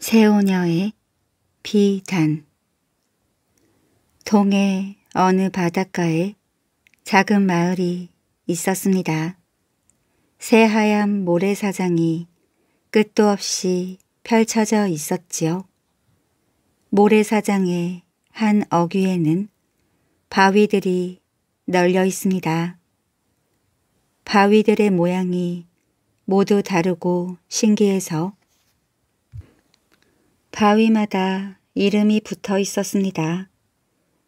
새오녀의 비단 동해 어느 바닷가에 작은 마을이 있었습니다. 새하얀 모래사장이 끝도 없이 펼쳐져 있었지요. 모래사장의 한 어귀에는 바위들이 널려 있습니다. 바위들의 모양이 모두 다르고 신기해서 바위마다 이름이 붙어 있었습니다.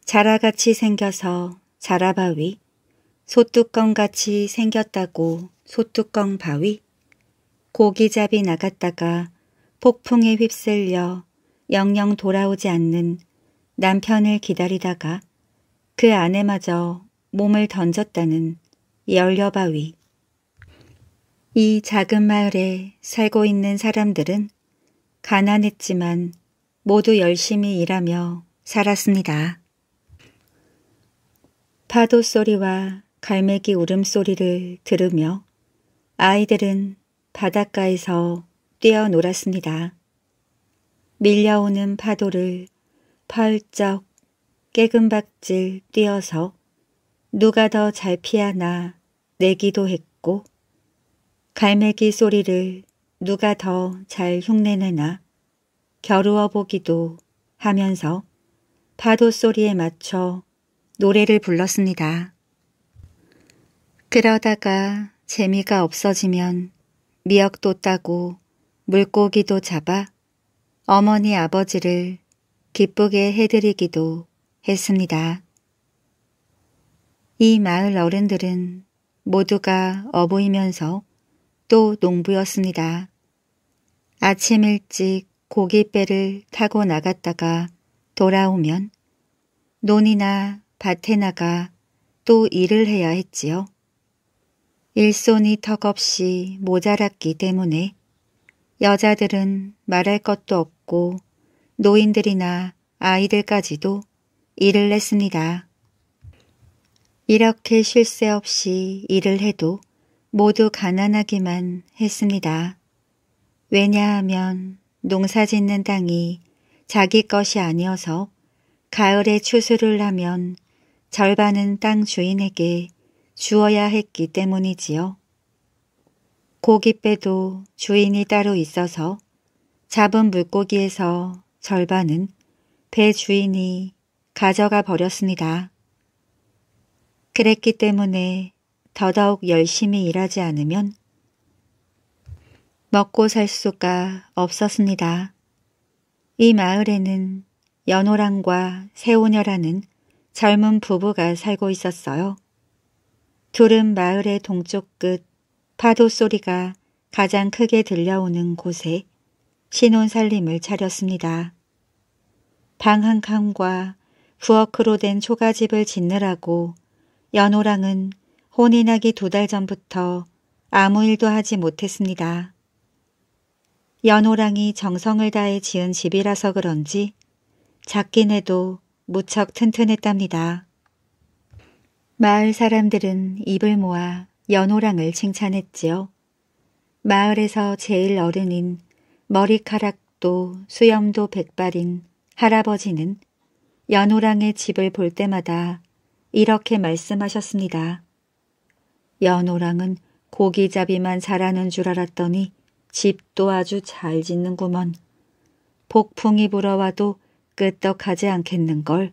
자라같이 생겨서 자라바위, 소뚜껑같이 생겼다고 소뚜껑 바위, 고기잡이 나갔다가 폭풍에 휩쓸려 영영 돌아오지 않는 남편을 기다리다가 그 아내마저 몸을 던졌다는 열려바위. 이 작은 마을에 살고 있는 사람들은 가난했지만 모두 열심히 일하며 살았습니다. 파도 소리와 갈매기 울음소리를 들으며 아이들은 바닷가에서 뛰어놀았습니다. 밀려오는 파도를 펄쩍 깨금박질 뛰어서 누가 더 잘 피하나 내기도 했고 갈매기 소리를 누가 더 잘 흉내내나 겨루어 보기도 하면서 파도 소리에 맞춰 노래를 불렀습니다. 그러다가 재미가 없어지면 미역도 따고 물고기도 잡아 어머니 아버지를 기쁘게 해드리기도 했습니다. 이 마을 어른들은 모두가 어부이면서 또 농부였습니다. 아침 일찍 고깃배를 타고 나갔다가 돌아오면 논이나 밭에 나가 또 일을 해야 했지요. 일손이 턱없이 모자랐기 때문에 여자들은 말할 것도 없고 노인들이나 아이들까지도 일을 했습니다. 이렇게 쉴 새 없이 일을 해도 모두 가난하기만 했습니다. 왜냐하면 농사 짓는 땅이 자기 것이 아니어서 가을에 추수를 하면 절반은 땅 주인에게 주어야 했기 때문이지요. 고깃배도 주인이 따로 있어서 잡은 물고기에서 절반은 배 주인이 가져가 버렸습니다. 그랬기 때문에 더더욱 열심히 일하지 않으면 먹고 살 수가 없었습니다. 이 마을에는 연호랑과 세오녀라는 젊은 부부가 살고 있었어요. 둘은 마을의 동쪽 끝 파도 소리가 가장 크게 들려오는 곳에 신혼살림을 차렸습니다. 방 한 칸과 부엌으로 된 초가집을 짓느라고 연호랑은 혼인하기 두 달 전부터 아무 일도 하지 못했습니다. 연호랑이 정성을 다해 지은 집이라서 그런지 작긴 해도 무척 튼튼했답니다. 마을 사람들은 입을 모아 연호랑을 칭찬했지요. 마을에서 제일 어른인 머리카락도 수염도 백발인 할아버지는 연호랑의 집을 볼 때마다 이렇게 말씀하셨습니다. 연호랑은 고기잡이만 잘하는 줄 알았더니 집도 아주 잘 짓는구먼. 폭풍이 불어와도 끄떡하지 않겠는걸.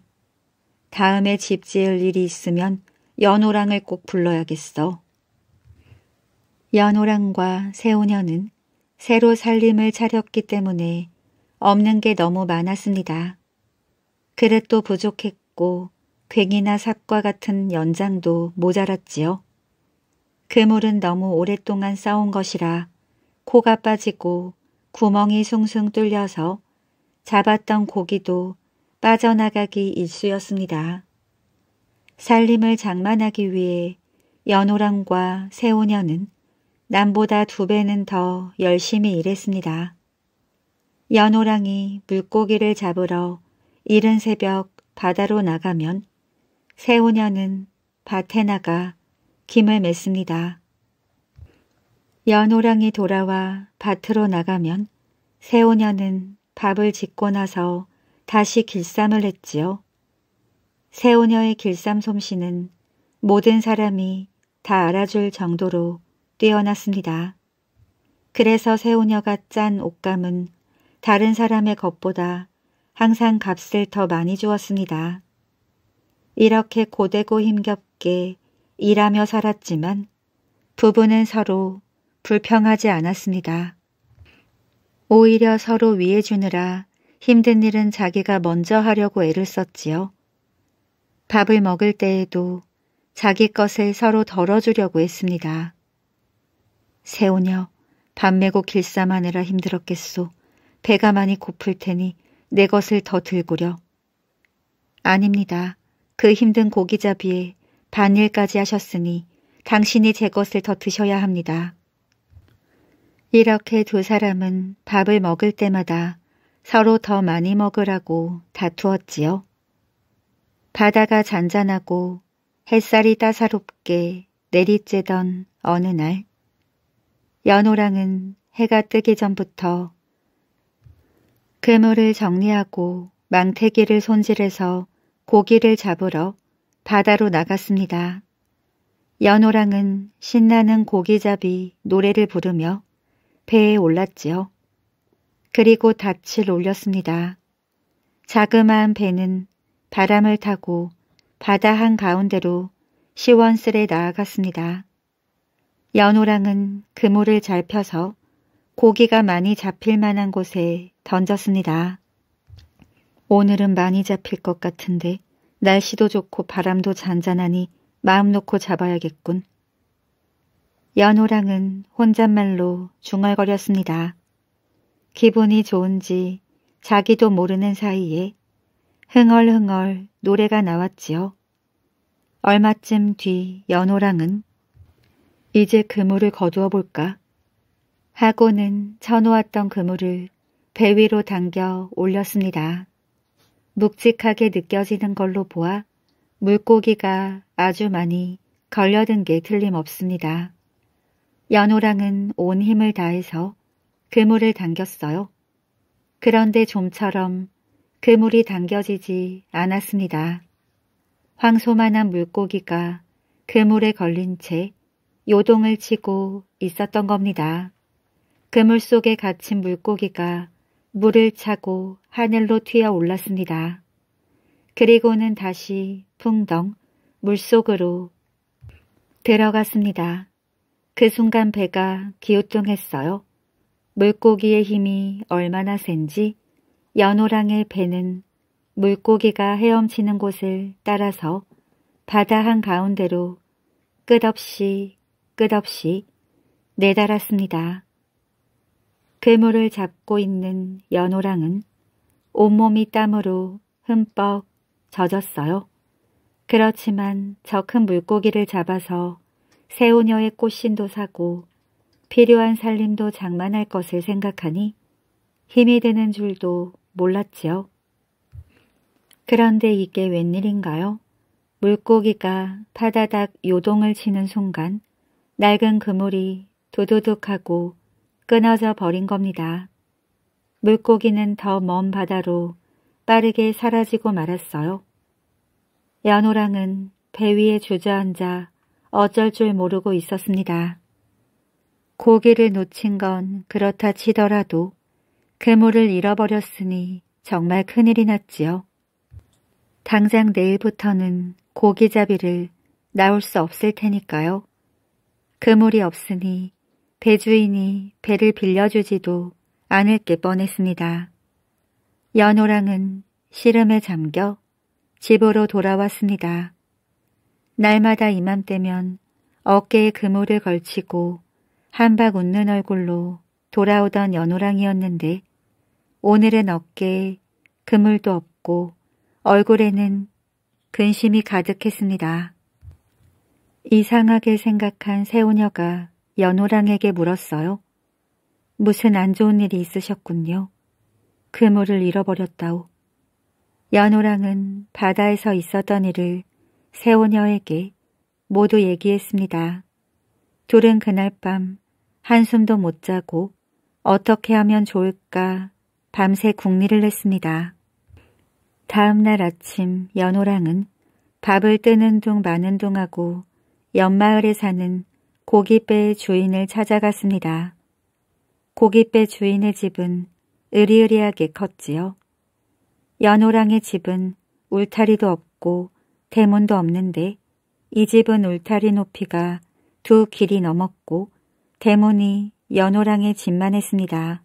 다음에 집 지을 일이 있으면 연호랑을 꼭 불러야겠어. 연호랑과 세오녀는 새로 살림을 차렸기 때문에 없는 게 너무 많았습니다. 그릇도 부족했고 괭이나 삭과 같은 연장도 모자랐지요. 그물은 너무 오랫동안 싸은 것이라 코가 빠지고 구멍이 숭숭 뚫려서 잡았던 고기도 빠져나가기 일쑤였습니다. 살림을 장만하기 위해 연호랑과 세오녀는 남보다 두 배는 더 열심히 일했습니다. 연호랑이 물고기를 잡으러 이른 새벽 바다로 나가면 세오녀는 밭에 나가 김을 맺습니다. 연호랑이 돌아와 밭으로 나가면 세오녀는 밥을 짓고 나서 다시 길쌈을 했지요. 세오녀의 길쌈 솜씨는 모든 사람이 다 알아줄 정도로 뛰어났습니다. 그래서 세오녀가 짠 옷감은 다른 사람의 것보다 항상 값을 더 많이 주었습니다. 이렇게 고되고 힘겹게 일하며 살았지만 부부는 서로 불평하지 않았습니다. 오히려 서로 위해 주느라 힘든 일은 자기가 먼저 하려고 애를 썼지요. 밥을 먹을 때에도 자기 것을 서로 덜어주려고 했습니다. 새오녀, 밤매고 길쌈하느라 힘들었겠소. 배가 많이 고플 테니 내 것을 더 들고려. 아닙니다. 그 힘든 고기잡이에 반일까지 하셨으니 당신이 제 것을 더 드셔야 합니다. 이렇게 두 사람은 밥을 먹을 때마다 서로 더 많이 먹으라고 다투었지요. 바다가 잔잔하고 햇살이 따사롭게 내리쬐던 어느 날 연호랑은 해가 뜨기 전부터 그물을 정리하고 망태기를 손질해서 고기를 잡으러 바다로 나갔습니다. 연호랑은 신나는 고기잡이 노래를 부르며 배에 올랐지요. 그리고 닻을 올렸습니다. 자그마한 배는 바람을 타고 바다 한가운데로 시원스레 나아갔습니다. 연호랑은 그물을 잘 펴서 고기가 많이 잡힐 만한 곳에 던졌습니다. 오늘은 많이 잡힐 것 같은데 날씨도 좋고 바람도 잔잔하니 마음 놓고 잡아야겠군. 연호랑은 혼잣말로 중얼거렸습니다. 기분이 좋은지 자기도 모르는 사이에 흥얼흥얼 노래가 나왔지요. 얼마쯤 뒤 연호랑은 이제 그물을 거두어 볼까 하고는 쳐놓았던 그물을 배 위로 당겨 올렸습니다. 묵직하게 느껴지는 걸로 보아 물고기가 아주 많이 걸려든 게 틀림없습니다. 연호랑은 온 힘을 다해서 그물을 당겼어요. 그런데 좀처럼 그물이 당겨지지 않았습니다. 황소만한 물고기가 그물에 걸린 채 요동을 치고 있었던 겁니다. 그물 속에 갇힌 물고기가 물을 차고 하늘로 튀어 올랐습니다. 그리고는 다시 풍덩 물속으로 들어갔습니다. 그 순간 배가 기우뚱했어요. 물고기의 힘이 얼마나 센지 연호랑의 배는 물고기가 헤엄치는 곳을 따라서 바다 한가운데로 끝없이 끝없이 내달았습니다. 괴물을 잡고 있는 연호랑은 온몸이 땀으로 흠뻑 젖었어요. 그렇지만 저 큰 물고기를 잡아서 새오녀의 꽃신도 사고 필요한 살림도 장만할 것을 생각하니 힘이 되는 줄도 몰랐지요. 그런데 이게 웬일인가요? 물고기가 파다닥 요동을 치는 순간 낡은 그물이 두두둑하고 끊어져 버린 겁니다. 물고기는 더 먼 바다로 빠르게 사라지고 말았어요. 연호랑은 배 위에 주저앉아 어쩔 줄 모르고 있었습니다. 고개를 놓친 건 그렇다 치더라도 그물을 잃어버렸으니 정말 큰일이 났지요. 당장 내일부터는 고기잡이를 나올 수 없을 테니까요. 그물이 없으니 배주인이 배를 빌려주지도 않을 게 뻔했습니다. 연호랑은 시름에 잠겨 집으로 돌아왔습니다. 날마다 이맘때면 어깨에 그물을 걸치고 한박 웃는 얼굴로 돌아오던 연호랑이었는데 오늘은 어깨에 그물도 없고 얼굴에는 근심이 가득했습니다. 이상하게 생각한 새오녀가 연호랑에게 물었어요. 무슨 안 좋은 일이 있으셨군요. 그물을 잃어버렸다오. 연호랑은 바다에서 있었던 일을 세오녀에게 모두 얘기했습니다. 둘은 그날 밤 한숨도 못 자고 어떻게 하면 좋을까 밤새 궁리를 했습니다. 다음날 아침 연호랑은 밥을 뜨는 둥 마는 둥 하고 옆마을에 사는 고깃배 주인을 찾아갔습니다. 고깃배 주인의 집은 으리으리하게 컸지요. 연호랑의 집은 울타리도 없고 대문도 없는데 이 집은 울타리 높이가 두 길이 넘었고 대문이 연호랑의 집만 했습니다.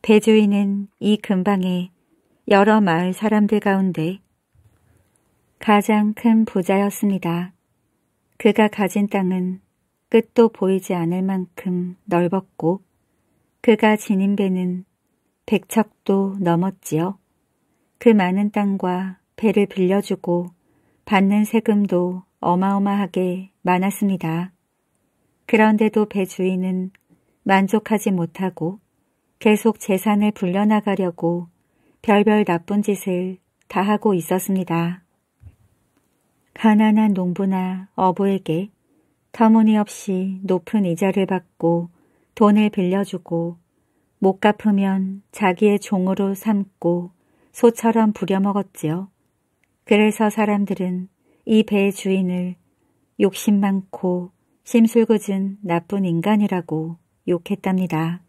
배주인은 이 근방에 여러 마을 사람들 가운데 가장 큰 부자였습니다. 그가 가진 땅은 끝도 보이지 않을 만큼 넓었고 그가 지닌 배는 백척도 넘었지요. 그 많은 땅과 배를 빌려주고 받는 세금도 어마어마하게 많았습니다. 그런데도 배 주인은 만족하지 못하고 계속 재산을 불려나가려고 별별 나쁜 짓을 다 하고 있었습니다. 가난한 농부나 어부에게 터무니없이 높은 이자를 받고 돈을 빌려주고 못 갚으면 자기의 종으로 삼고 소처럼 부려먹었지요. 그래서 사람들은 이 배의 주인을 욕심 많고 심술궂은 나쁜 인간이라고 욕했답니다.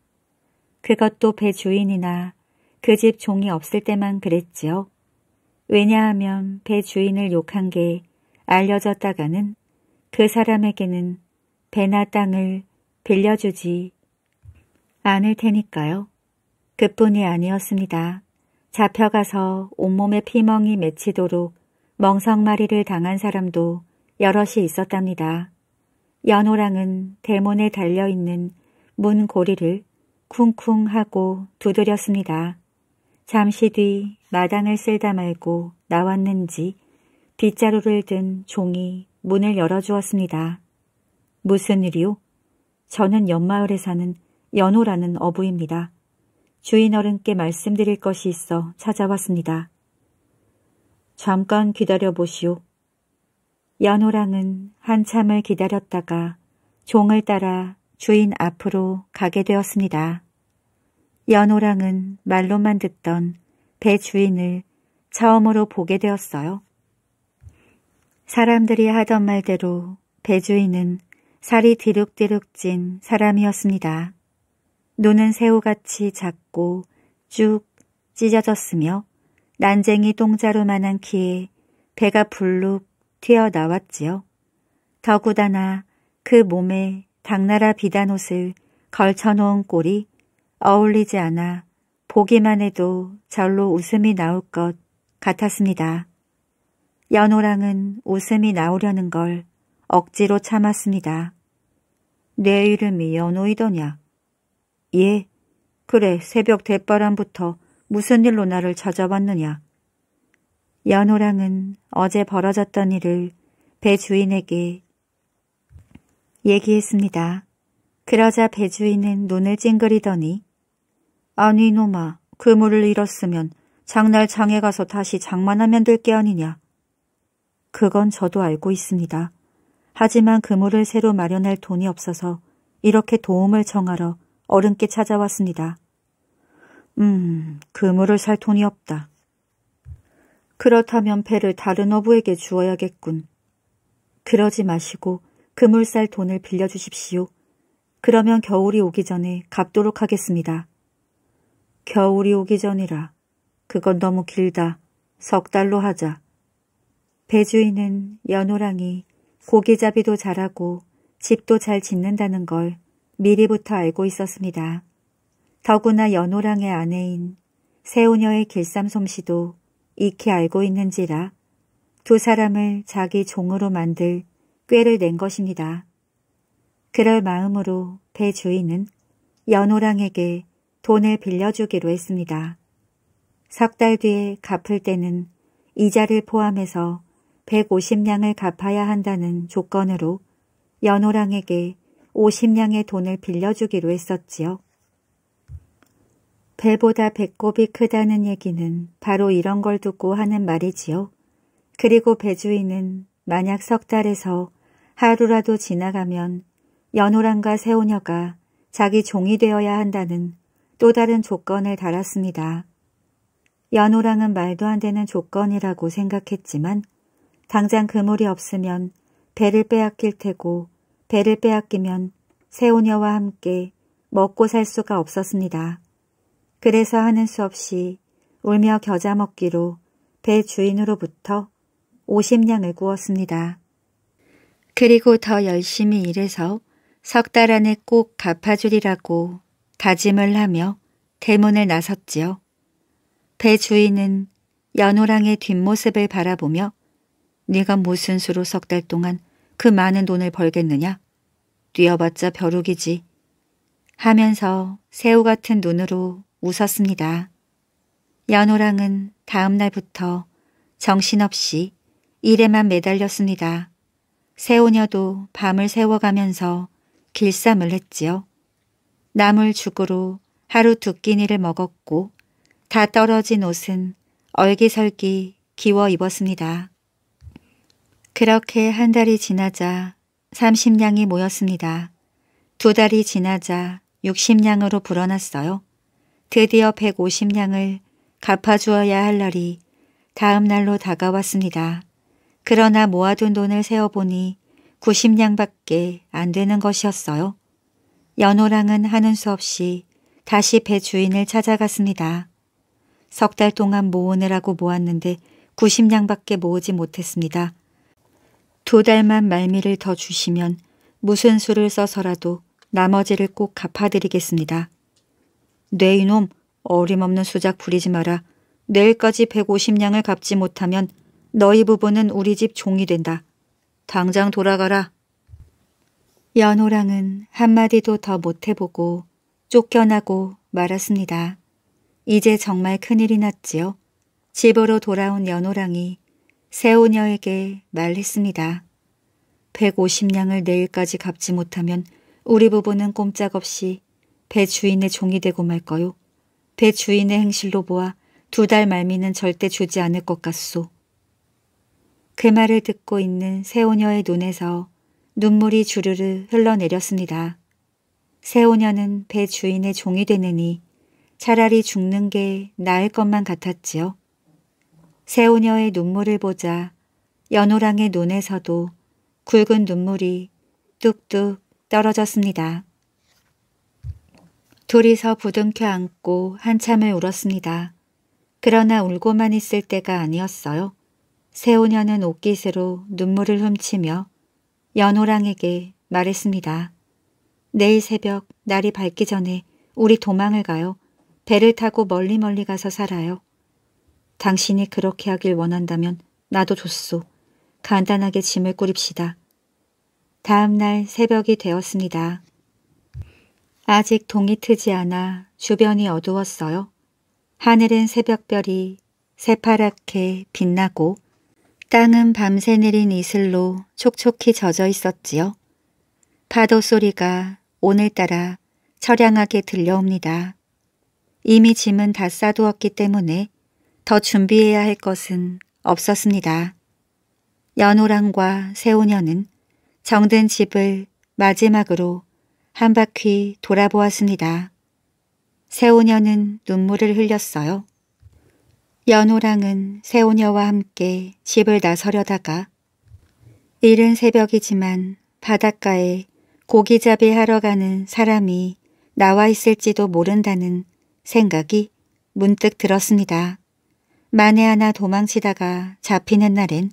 그것도 배 주인이나 그 집 종이 없을 때만 그랬지요. 왜냐하면 배 주인을 욕한 게 알려졌다가는 그 사람에게는 배나 땅을 빌려주지 않을 테니까요. 그뿐이 아니었습니다. 잡혀가서 온몸에 피멍이 맺히도록 멍석마리를 당한 사람도 여럿이 있었답니다. 연호랑은 대문에 달려있는 문 고리를 쿵쿵 하고 두드렸습니다. 잠시 뒤 마당을 쓸다 말고 나왔는지 빗자루를 든 종이 문을 열어주었습니다. 무슨 일이요? 저는 연마을에 사는 연호라는 어부입니다. 주인 어른께 말씀드릴 것이 있어 찾아왔습니다. 잠깐 기다려보시오. 연호랑은 한참을 기다렸다가 종을 따라 주인 앞으로 가게 되었습니다. 연호랑은 말로만 듣던 배 주인을 처음으로 보게 되었어요. 사람들이 하던 말대로 배 주인은 살이 뒤룩뒤룩 찐 사람이었습니다. 눈은 새우같이 작고 쭉 찢어졌으며 난쟁이 똥자루만한 키에 배가 불룩 튀어나왔지요. 더구다나 그 몸에 당나라 비단옷을 걸쳐놓은 꼴이 어울리지 않아 보기만 해도 절로 웃음이 나올 것 같았습니다. 연호랑은 웃음이 나오려는 걸 억지로 참았습니다. 내 이름이 연호이더냐? 예. 그래, 새벽 대바람부터 무슨 일로 나를 찾아왔느냐. 연호랑은 어제 벌어졌던 일을 배 주인에게 얘기했습니다. 그러자 배 주인은 눈을 찡그리더니 아니 놈아, 그물을 잃었으면 장날 장에 가서 다시 장만하면 될 게 아니냐. 그건 저도 알고 있습니다. 하지만 그물을 새로 마련할 돈이 없어서 이렇게 도움을 청하러 어른께 찾아왔습니다. 음, 그물을 살 돈이 없다. 그렇다면 배를 다른 어부에게 주어야겠군. 그러지 마시고 그물 살 돈을 빌려주십시오. 그러면 겨울이 오기 전에 갚도록 하겠습니다. 겨울이 오기 전이라. 그건 너무 길다. 석 달로 하자. 배주인은 연호랑이 고기잡이도 잘하고 집도 잘 짓는다는 걸 미리부터 알고 있었습니다. 더구나 연호랑의 아내인 세우녀의 길쌈 솜씨도 익히 알고 있는지라 두 사람을 자기 종으로 만들 꾀를 낸 것입니다. 그럴 마음으로 배 주인은 연호랑에게 돈을 빌려주기로 했습니다. 석 달 뒤에 갚을 때는 이자를 포함해서 150냥을 갚아야 한다는 조건으로 연호랑에게 50냥의 돈을 빌려주기로 했었지요. 배보다 배꼽이 크다는 얘기는 바로 이런 걸 두고 하는 말이지요. 그리고 배주인은 만약 석 달에서 하루라도 지나가면 연호랑과 세오녀가 자기 종이 되어야 한다는 또 다른 조건을 달았습니다. 연호랑은 말도 안 되는 조건이라고 생각했지만 당장 그물이 없으면 배를 빼앗길 테고 배를 빼앗기면 새오녀와 함께 먹고 살 수가 없었습니다. 그래서 하는 수 없이 울며 겨자 먹기로 배 주인으로부터 50냥을 구웠습니다. 그리고 더 열심히 일해서 석 달 안에 꼭 갚아주리라고 다짐을 하며 대문을 나섰지요. 배 주인은 연호랑의 뒷모습을 바라보며 네가 무슨 수로 석 달 동안 그 많은 돈을 벌겠느냐? 뛰어봤자 벼룩이지. 하면서 새우 같은 눈으로 웃었습니다. 연호랑은 다음 날부터 정신없이 일에만 매달렸습니다. 새우녀도 밤을 새워가면서 길쌈을 했지요. 나물 죽으로 하루 두 끼니를 먹었고 다 떨어진 옷은 얼기설기 기워 입었습니다. 그렇게 한 달이 지나자 3 0냥이 모였습니다. 두 달이 지나자 6 0냥으로 불어났어요. 드디어 1 5 0냥을 갚아주어야 할 날이 다음 날로 다가왔습니다. 그러나 모아둔 돈을 세어보니 90냥밖에 안 되는 것이었어요. 연호랑은 하는 수 없이 다시 배 주인을 찾아갔습니다. 석 달 동안 모으느라고 모았는데 90냥밖에 모으지 못했습니다. 두 달만 말미를 더 주시면 무슨 수를 써서라도 나머지를 꼭 갚아드리겠습니다. 네 이놈 어림없는 수작 부리지 마라. 내일까지 150냥을 갚지 못하면 너희 부부는 우리 집 종이 된다. 당장 돌아가라. 연호랑은 한마디도 더 못해보고 쫓겨나고 말았습니다. 이제 정말 큰일이 났지요. 집으로 돌아온 연호랑이 세오녀에게 말했습니다. 150냥을 내일까지 갚지 못하면 우리 부부는 꼼짝없이 배 주인의 종이 되고 말까요. 배 주인의 행실로 보아 두 달 말미는 절대 주지 않을 것 같소. 그 말을 듣고 있는 세오녀의 눈에서 눈물이 주르르 흘러내렸습니다. 세오녀는 배 주인의 종이 되느니 차라리 죽는 게 나을 것만 같았지요. 새우녀의 눈물을 보자 연호랑의 눈에서도 굵은 눈물이 뚝뚝 떨어졌습니다. 둘이서 부둥켜 안고 한참을 울었습니다. 그러나 울고만 있을 때가 아니었어요. 새우녀는 옷깃으로 눈물을 훔치며 연호랑에게 말했습니다. 내일 새벽 날이 밝기 전에 우리 도망을 가요. 배를 타고 멀리 멀리 가서 살아요. 당신이 그렇게 하길 원한다면 나도 줬소 간단하게 짐을 꾸립시다. 다음 날 새벽이 되었습니다. 아직 동이 트지 않아 주변이 어두웠어요. 하늘은 새벽별이 새파랗게 빛나고 땅은 밤새 내린 이슬로 촉촉히 젖어 있었지요. 파도 소리가 오늘따라 철량하게 들려옵니다. 이미 짐은 다 싸두었기 때문에 더 준비해야 할 것은 없었습니다. 연호랑과 세오녀는 정든 집을 마지막으로 한 바퀴 돌아보았습니다. 세오녀는 눈물을 흘렸어요. 연호랑은 세오녀와 함께 집을 나서려다가 이른 새벽이지만 바닷가에 고기잡이 하러 가는 사람이 나와 있을지도 모른다는 생각이 문득 들었습니다. 만에 하나 도망치다가 잡히는 날엔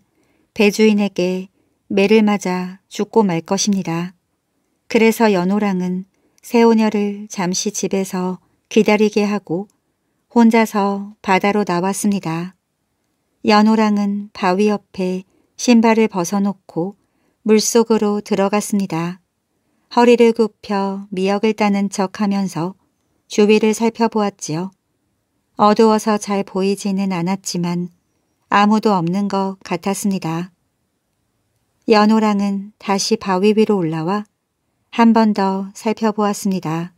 배주인에게 매를 맞아 죽고 말 것입니다. 그래서 연호랑은 세오녀를 잠시 집에서 기다리게 하고 혼자서 바다로 나왔습니다. 연호랑은 바위 옆에 신발을 벗어놓고 물속으로 들어갔습니다. 허리를 굽혀 미역을 따는 척하면서 주위를 살펴보았지요. 어두워서 잘 보이지는 않았지만 아무도 없는 것 같았습니다. 연호랑은 다시 바위 위로 올라와 한 번 더 살펴보았습니다.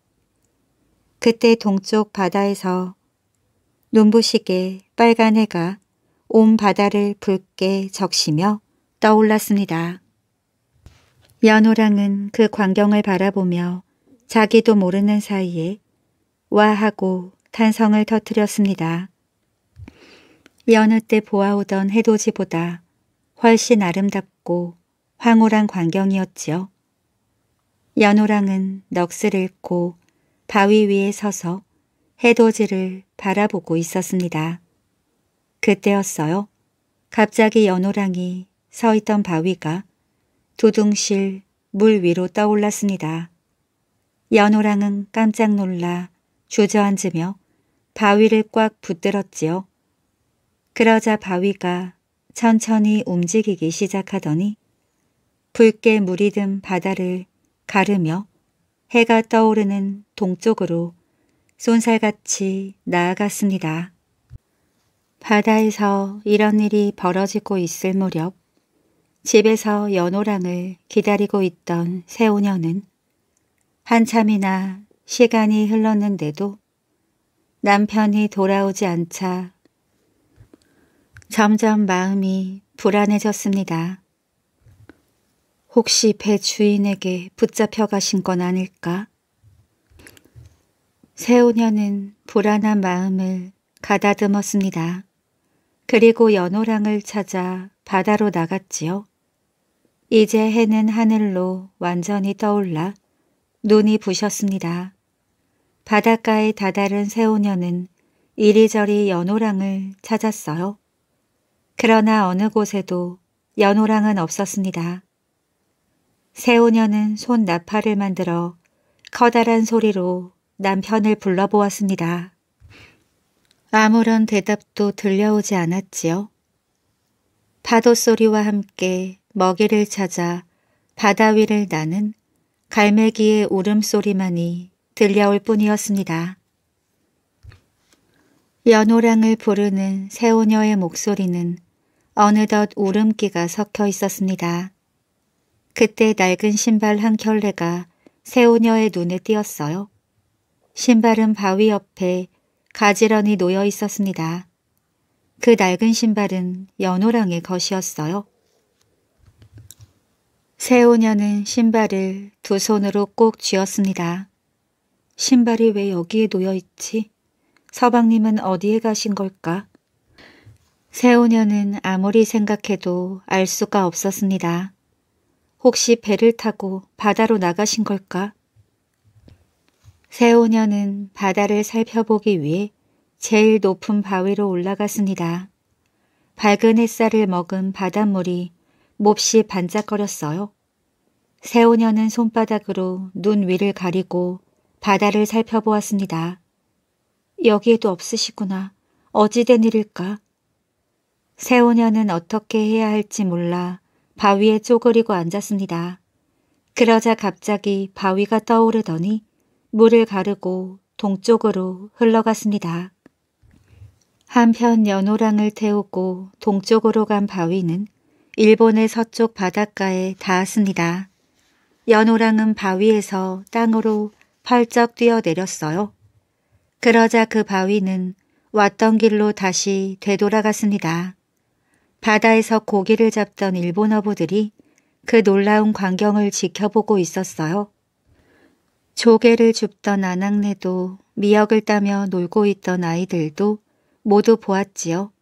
그때 동쪽 바다에서 눈부시게 빨간 해가 온 바다를 붉게 적시며 떠올랐습니다. 연호랑은 그 광경을 바라보며 자기도 모르는 사이에 와하고 탄성을 터뜨렸습니다. 여느 때 보아오던 해돋이보다 훨씬 아름답고 황홀한 광경이었지요. 연호랑은 넋을 잃고 바위 위에 서서 해돋이를 바라보고 있었습니다. 그때였어요. 갑자기 연호랑이 서 있던 바위가 두둥실 물 위로 떠올랐습니다. 연호랑은 깜짝 놀라 주저앉으며 바위를 꽉 붙들었지요. 그러자 바위가 천천히 움직이기 시작하더니 붉게 물이 든 바다를 가르며 해가 떠오르는 동쪽으로 손살같이 나아갔습니다. 바다에서 이런 일이 벌어지고 있을 무렵 집에서 연호랑을 기다리고 있던 새오녀는 한참이나 시간이 흘렀는데도 남편이 돌아오지 않자 점점 마음이 불안해졌습니다. 혹시 배 주인에게 붙잡혀 가신 건 아닐까? 세우녀는 불안한 마음을 가다듬었습니다. 그리고 연호랑을 찾아 바다로 나갔지요. 이제 해는 하늘로 완전히 떠올라 눈이 부셨습니다. 바닷가에 다다른 새오녀는 이리저리 연호랑을 찾았어요. 그러나 어느 곳에도 연호랑은 없었습니다. 새오녀는손 나팔을 만들어 커다란 소리로 남편을 불러보았습니다. 아무런 대답도 들려오지 않았지요. 파도 소리와 함께 먹이를 찾아 바다 위를 나는 갈매기의 울음소리만이 들려올 뿐이었습니다. 연호랑을 부르는 새오녀의 목소리는 어느덧 울음기가 섞여 있었습니다. 그때 낡은 신발 한 켤레가 새오녀의 눈에 띄었어요. 신발은 바위 옆에 가지런히 놓여 있었습니다. 그 낡은 신발은 연호랑의 것이었어요. 새오녀는 신발을 두 손으로 꼭 쥐었습니다. 신발이 왜 여기에 놓여있지? 서방님은 어디에 가신 걸까? 세오녀는 아무리 생각해도 알 수가 없었습니다. 혹시 배를 타고 바다로 나가신 걸까? 세오녀는 바다를 살펴보기 위해 제일 높은 바위로 올라갔습니다. 밝은 햇살을 먹은 바닷물이 몹시 반짝거렸어요. 세오녀는 손바닥으로 눈 위를 가리고 바다를 살펴보았습니다. 여기에도 없으시구나. 어찌된 일일까? 세오녀는 어떻게 해야 할지 몰라 바위에 쪼그리고 앉았습니다. 그러자 갑자기 바위가 떠오르더니 물을 가르고 동쪽으로 흘러갔습니다. 한편 연호랑을 태우고 동쪽으로 간 바위는 일본의 서쪽 바닷가에 닿았습니다. 연호랑은 바위에서 땅으로 펄쩍 뛰어내렸어요. 그러자 그 바위는 왔던 길로 다시 되돌아갔습니다. 바다에서 고기를 잡던 일본 어부들이 그 놀라운 광경을 지켜보고 있었어요. 조개를 줍던 아낙네도 미역을 따며 놀고 있던 아이들도 모두 보았지요.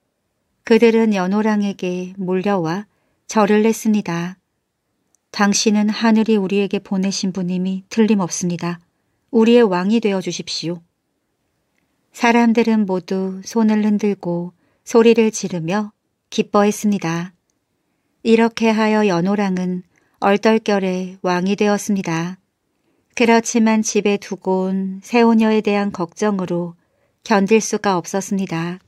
그들은 연호랑에게 몰려와 절을 냈습니다. 당신은 하늘이 우리에게 보내신 분임이 틀림없습니다. 우리의 왕이 되어 주십시오. 사람들은 모두 손을 흔들고 소리를 지르며 기뻐했습니다. 이렇게 하여 연호랑은 얼떨결에 왕이 되었습니다. 그렇지만 집에 두고 온 새오녀에 대한 걱정으로 견딜 수가 없었습니다.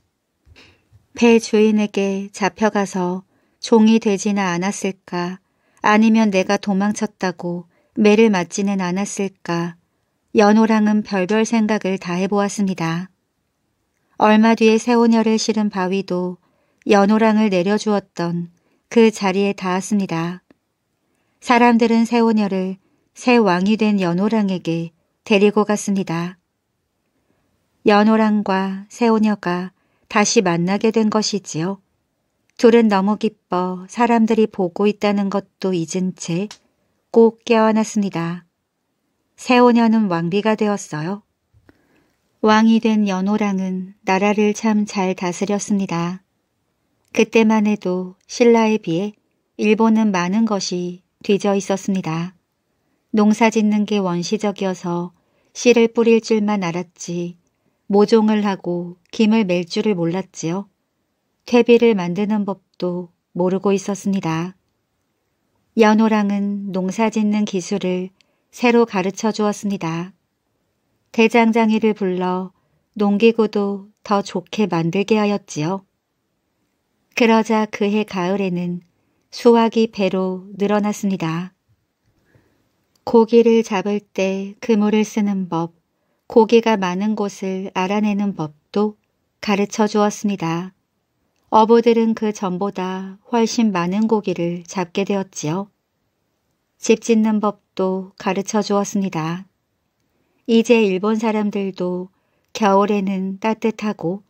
배 주인에게 잡혀가서 종이 되지는 않았을까 아니면 내가 도망쳤다고 매를 맞지는 않았을까 연호랑은 별별 생각을 다 해보았습니다. 얼마 뒤에 새오녀를 실은 바위도 연호랑을 내려주었던 그 자리에 닿았습니다. 사람들은 새오녀를새 왕이 된 연호랑에게 데리고 갔습니다. 연호랑과 새오녀가 다시 만나게 된 것이지요. 둘은 너무 기뻐 사람들이 보고 있다는 것도 잊은 채 꼭 깨어났습니다. 세오녀는 왕비가 되었어요. 왕이 된 연호랑은 나라를 참 잘 다스렸습니다. 그때만 해도 신라에 비해 일본은 많은 것이 뒤져 있었습니다. 농사 짓는 게 원시적이어서 씨를 뿌릴 줄만 알았지 모종을 하고 김을 맬 줄을 몰랐지요. 퇴비를 만드는 법도 모르고 있었습니다. 연호랑은 농사 짓는 기술을 새로 가르쳐 주었습니다. 대장장이를 불러 농기구도 더 좋게 만들게 하였지요. 그러자 그해 가을에는 수확이 배로 늘어났습니다. 고기를 잡을 때 그물을 쓰는 법, 고기가 많은 곳을 알아내는 법도 가르쳐 주었습니다. 어부들은 그 전보다 훨씬 많은 고기를 잡게 되었지요. 집 짓는 법도 가르쳐 주었습니다. 이제 일본 사람들도 겨울에는 따뜻하고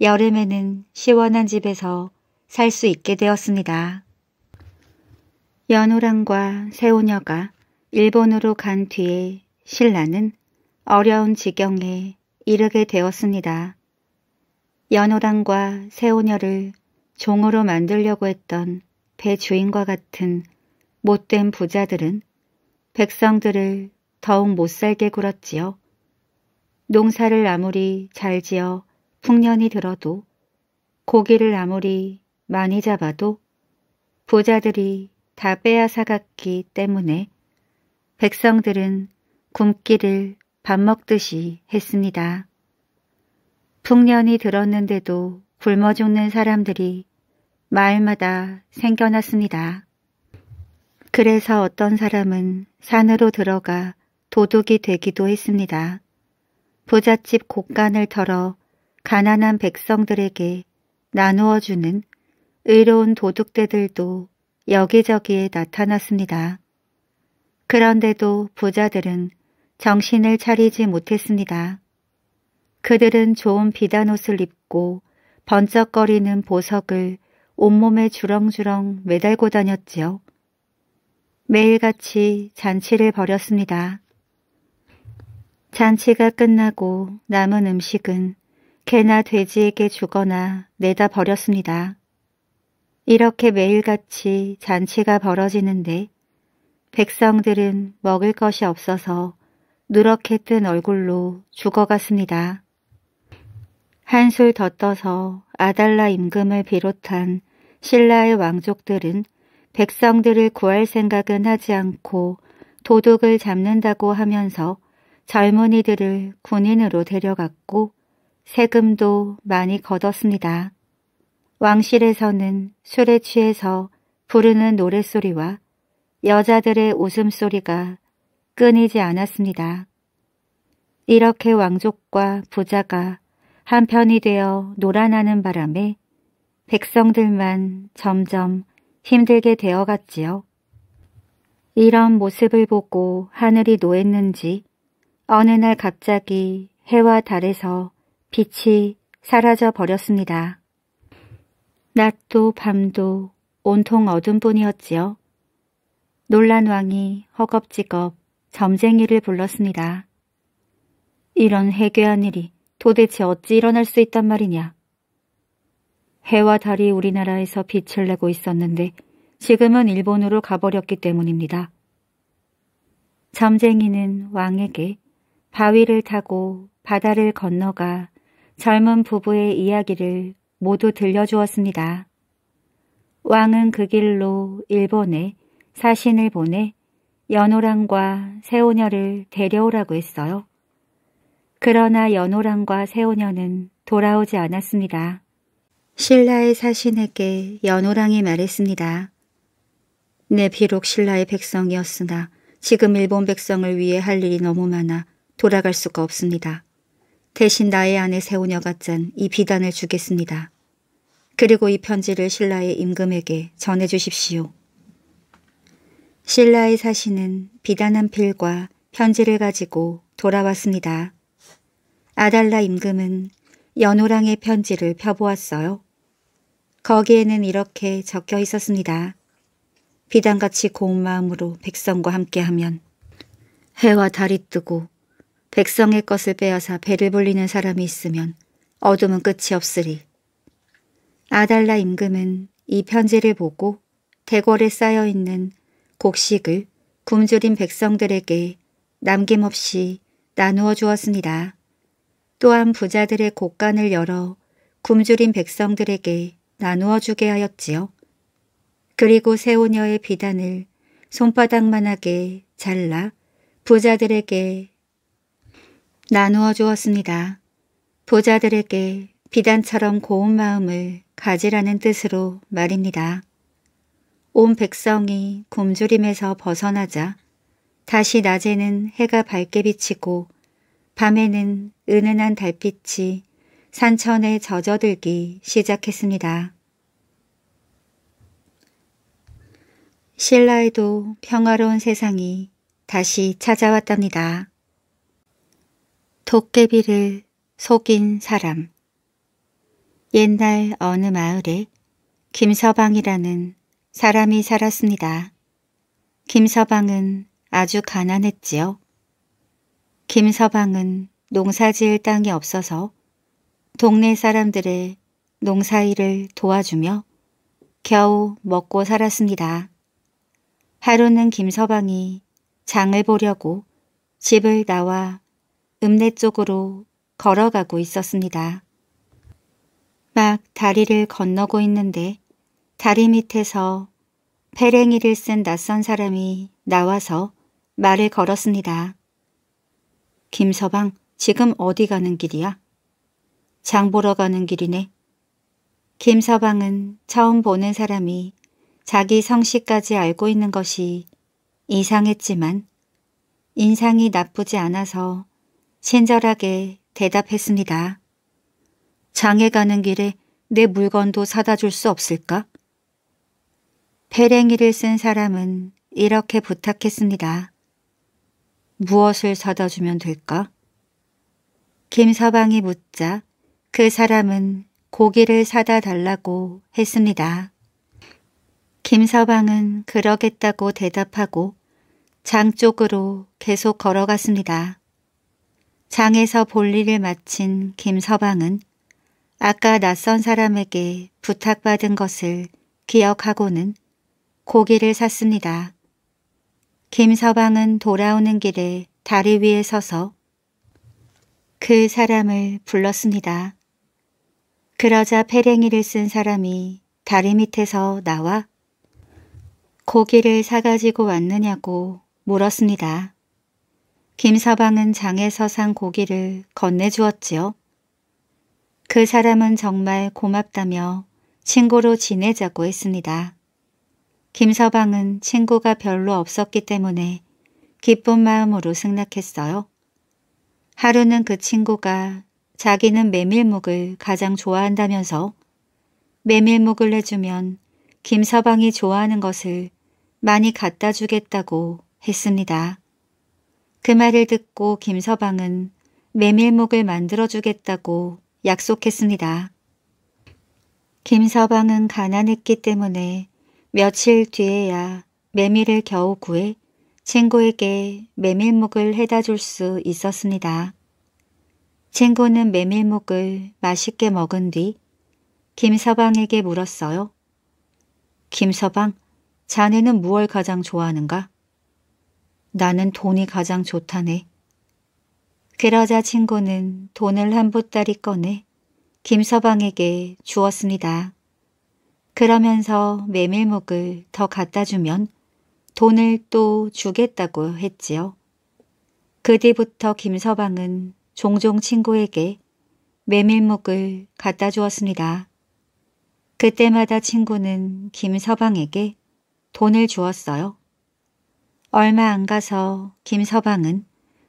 여름에는 시원한 집에서 살 수 있게 되었습니다. 연호랑과 세오녀가 일본으로 간 뒤에 신라는 어려운 지경에 이르게 되었습니다. 연호랑과 세오녀를 종으로 만들려고 했던 배 주인과 같은 못된 부자들은 백성들을 더욱 못살게 굴었지요. 농사를 아무리 잘 지어 풍년이 들어도 고기를 아무리 많이 잡아도 부자들이 다 빼앗아 갔기 때문에 백성들은 굶기를 밥 먹듯이 했습니다. 풍년이 들었는데도 굶어 죽는 사람들이 마을마다 생겨났습니다. 그래서 어떤 사람은 산으로 들어가 도둑이 되기도 했습니다. 부잣집 곡간을 털어 가난한 백성들에게 나누어주는 의로운 도둑대들도 여기저기에 나타났습니다. 그런데도 부자들은 정신을 차리지 못했습니다. 그들은 좋은 비단옷을 입고 번쩍거리는 보석을 온몸에 주렁주렁 매달고 다녔지요. 매일같이 잔치를 벌였습니다. 잔치가 끝나고 남은 음식은 개나 돼지에게 주거나 내다 버렸습니다. 이렇게 매일같이 잔치가 벌어지는데 백성들은 먹을 것이 없어서 누렇게 뜬 얼굴로 죽어갔습니다. 한술 더 떠서 아달라 임금을 비롯한 신라의 왕족들은 백성들을 구할 생각은 하지 않고 도둑을 잡는다고 하면서 젊은이들을 군인으로 데려갔고 세금도 많이 걷었습니다. 왕실에서는 술에 취해서 부르는 노랫소리와 여자들의 웃음소리가 끊이지 않았습니다. 이렇게 왕족과 부자가 한편이 되어 놀아나는 바람에 백성들만 점점 힘들게 되어갔지요. 이런 모습을 보고 하늘이 노했는지 어느 날 갑자기 해와 달에서 빛이 사라져 버렸습니다. 낮도 밤도 온통 어둠뿐이었지요. 놀란 왕이 허겁지겁 점쟁이를 불렀습니다. 이런 해괴한 일이 도대체 어찌 일어날 수 있단 말이냐. 해와 달이 우리나라에서 빛을 내고 있었는데 지금은 일본으로 가버렸기 때문입니다. 점쟁이는 왕에게 바위를 타고 바다를 건너가 젊은 부부의 이야기를 모두 들려주었습니다. 왕은 그 길로 일본에 사신을 보내 연호랑과 새오녀를 데려오라고 했어요. 그러나 연호랑과 새오녀는 돌아오지 않았습니다. 신라의 사신에게 연호랑이 말했습니다. 내 비록 신라의 백성이었으나 지금 일본 백성을 위해 할 일이 너무 많아 돌아갈 수가 없습니다. 대신 나의 아내 세우녀가 짠 이 비단을 주겠습니다. 그리고 이 편지를 신라의 임금에게 전해주십시오. 신라의 사신은 비단 한 필과 편지를 가지고 돌아왔습니다. 아달라 임금은 연호랑의 편지를 펴보았어요. 거기에는 이렇게 적혀 있었습니다. 비단같이 고운 마음으로 백성과 함께하면 해와 달이 뜨고 백성의 것을 빼앗아 배를 불리는 사람이 있으면 어둠은 끝이 없으리. 아달라 임금은 이 편지를 보고 대궐에 쌓여있는 곡식을 굶주린 백성들에게 남김없이 나누어 주었습니다. 또한 부자들의 곡간을 열어 굶주린 백성들에게 나누어 주게 하였지요. 그리고 세오녀의 비단을 손바닥만하게 잘라 부자들에게 나누어 주었습니다. 부자들에게 비단처럼 고운 마음을 가지라는 뜻으로 말입니다. 온 백성이 굶주림에서 벗어나자 다시 낮에는 해가 밝게 비치고 밤에는 은은한 달빛이 산천에 젖어들기 시작했습니다. 신라에도 평화로운 세상이 다시 찾아왔답니다. 도깨비를 속인 사람 옛날 어느 마을에 김서방이라는 사람이 살았습니다. 김서방은 아주 가난했지요. 김서방은 농사지을 땅이 없어서 동네 사람들의 농사일을 도와주며 겨우 먹고 살았습니다. 하루는 김서방이 장을 보려고 집을 나와 읍내 쪽으로 걸어가고 있었습니다. 막 다리를 건너고 있는데 다리 밑에서 페랭이를 쓴 낯선 사람이 나와서 말을 걸었습니다. 김서방, 지금 어디 가는 길이야? 장 보러 가는 길이네. 김서방은 처음 보는 사람이 자기 성씨까지 알고 있는 것이 이상했지만 인상이 나쁘지 않아서 친절하게 대답했습니다. 장에 가는 길에 내 물건도 사다 줄 수 없을까? 페랭이를 쓴 사람은 이렇게 부탁했습니다. 무엇을 사다 주면 될까? 김서방이 묻자 그 사람은 고기를 사다 달라고 했습니다. 김서방은 그러겠다고 대답하고 장 쪽으로 계속 걸어갔습니다. 장에서 볼일을 마친 김서방은 아까 낯선 사람에게 부탁받은 것을 기억하고는 고기를 샀습니다. 김서방은 돌아오는 길에 다리 위에 서서 그 사람을 불렀습니다. 그러자 페랭이를 쓴 사람이 다리 밑에서 나와 고기를 사가지고 왔느냐고 물었습니다. 김서방은 장에서 산 고기를 건네주었지요. 그 사람은 정말 고맙다며 친구로 지내자고 했습니다. 김서방은 친구가 별로 없었기 때문에 기쁜 마음으로 승낙했어요. 하루는 그 친구가 자기는 메밀묵을 가장 좋아한다면서 메밀묵을 해주면 김서방이 좋아하는 것을 많이 갖다 주겠다고 했습니다. 그 말을 듣고 김서방은 메밀묵을 만들어주겠다고 약속했습니다. 김서방은 가난했기 때문에 며칠 뒤에야 메밀을 겨우 구해 친구에게 메밀묵을 해다 줄 수 있었습니다. 친구는 메밀묵을 맛있게 먹은 뒤 김서방에게 물었어요. 김서방, 자네는 무얼 가장 좋아하는가? 나는 돈이 가장 좋다네. 그러자 친구는 돈을 한 보따리 꺼내 김서방에게 주었습니다. 그러면서 메밀묵을 더 갖다 주면 돈을 또 주겠다고 했지요. 그 뒤부터 김서방은 종종 친구에게 메밀묵을 갖다 주었습니다. 그때마다 친구는 김서방에게 돈을 주었어요. 얼마 안 가서 김서방은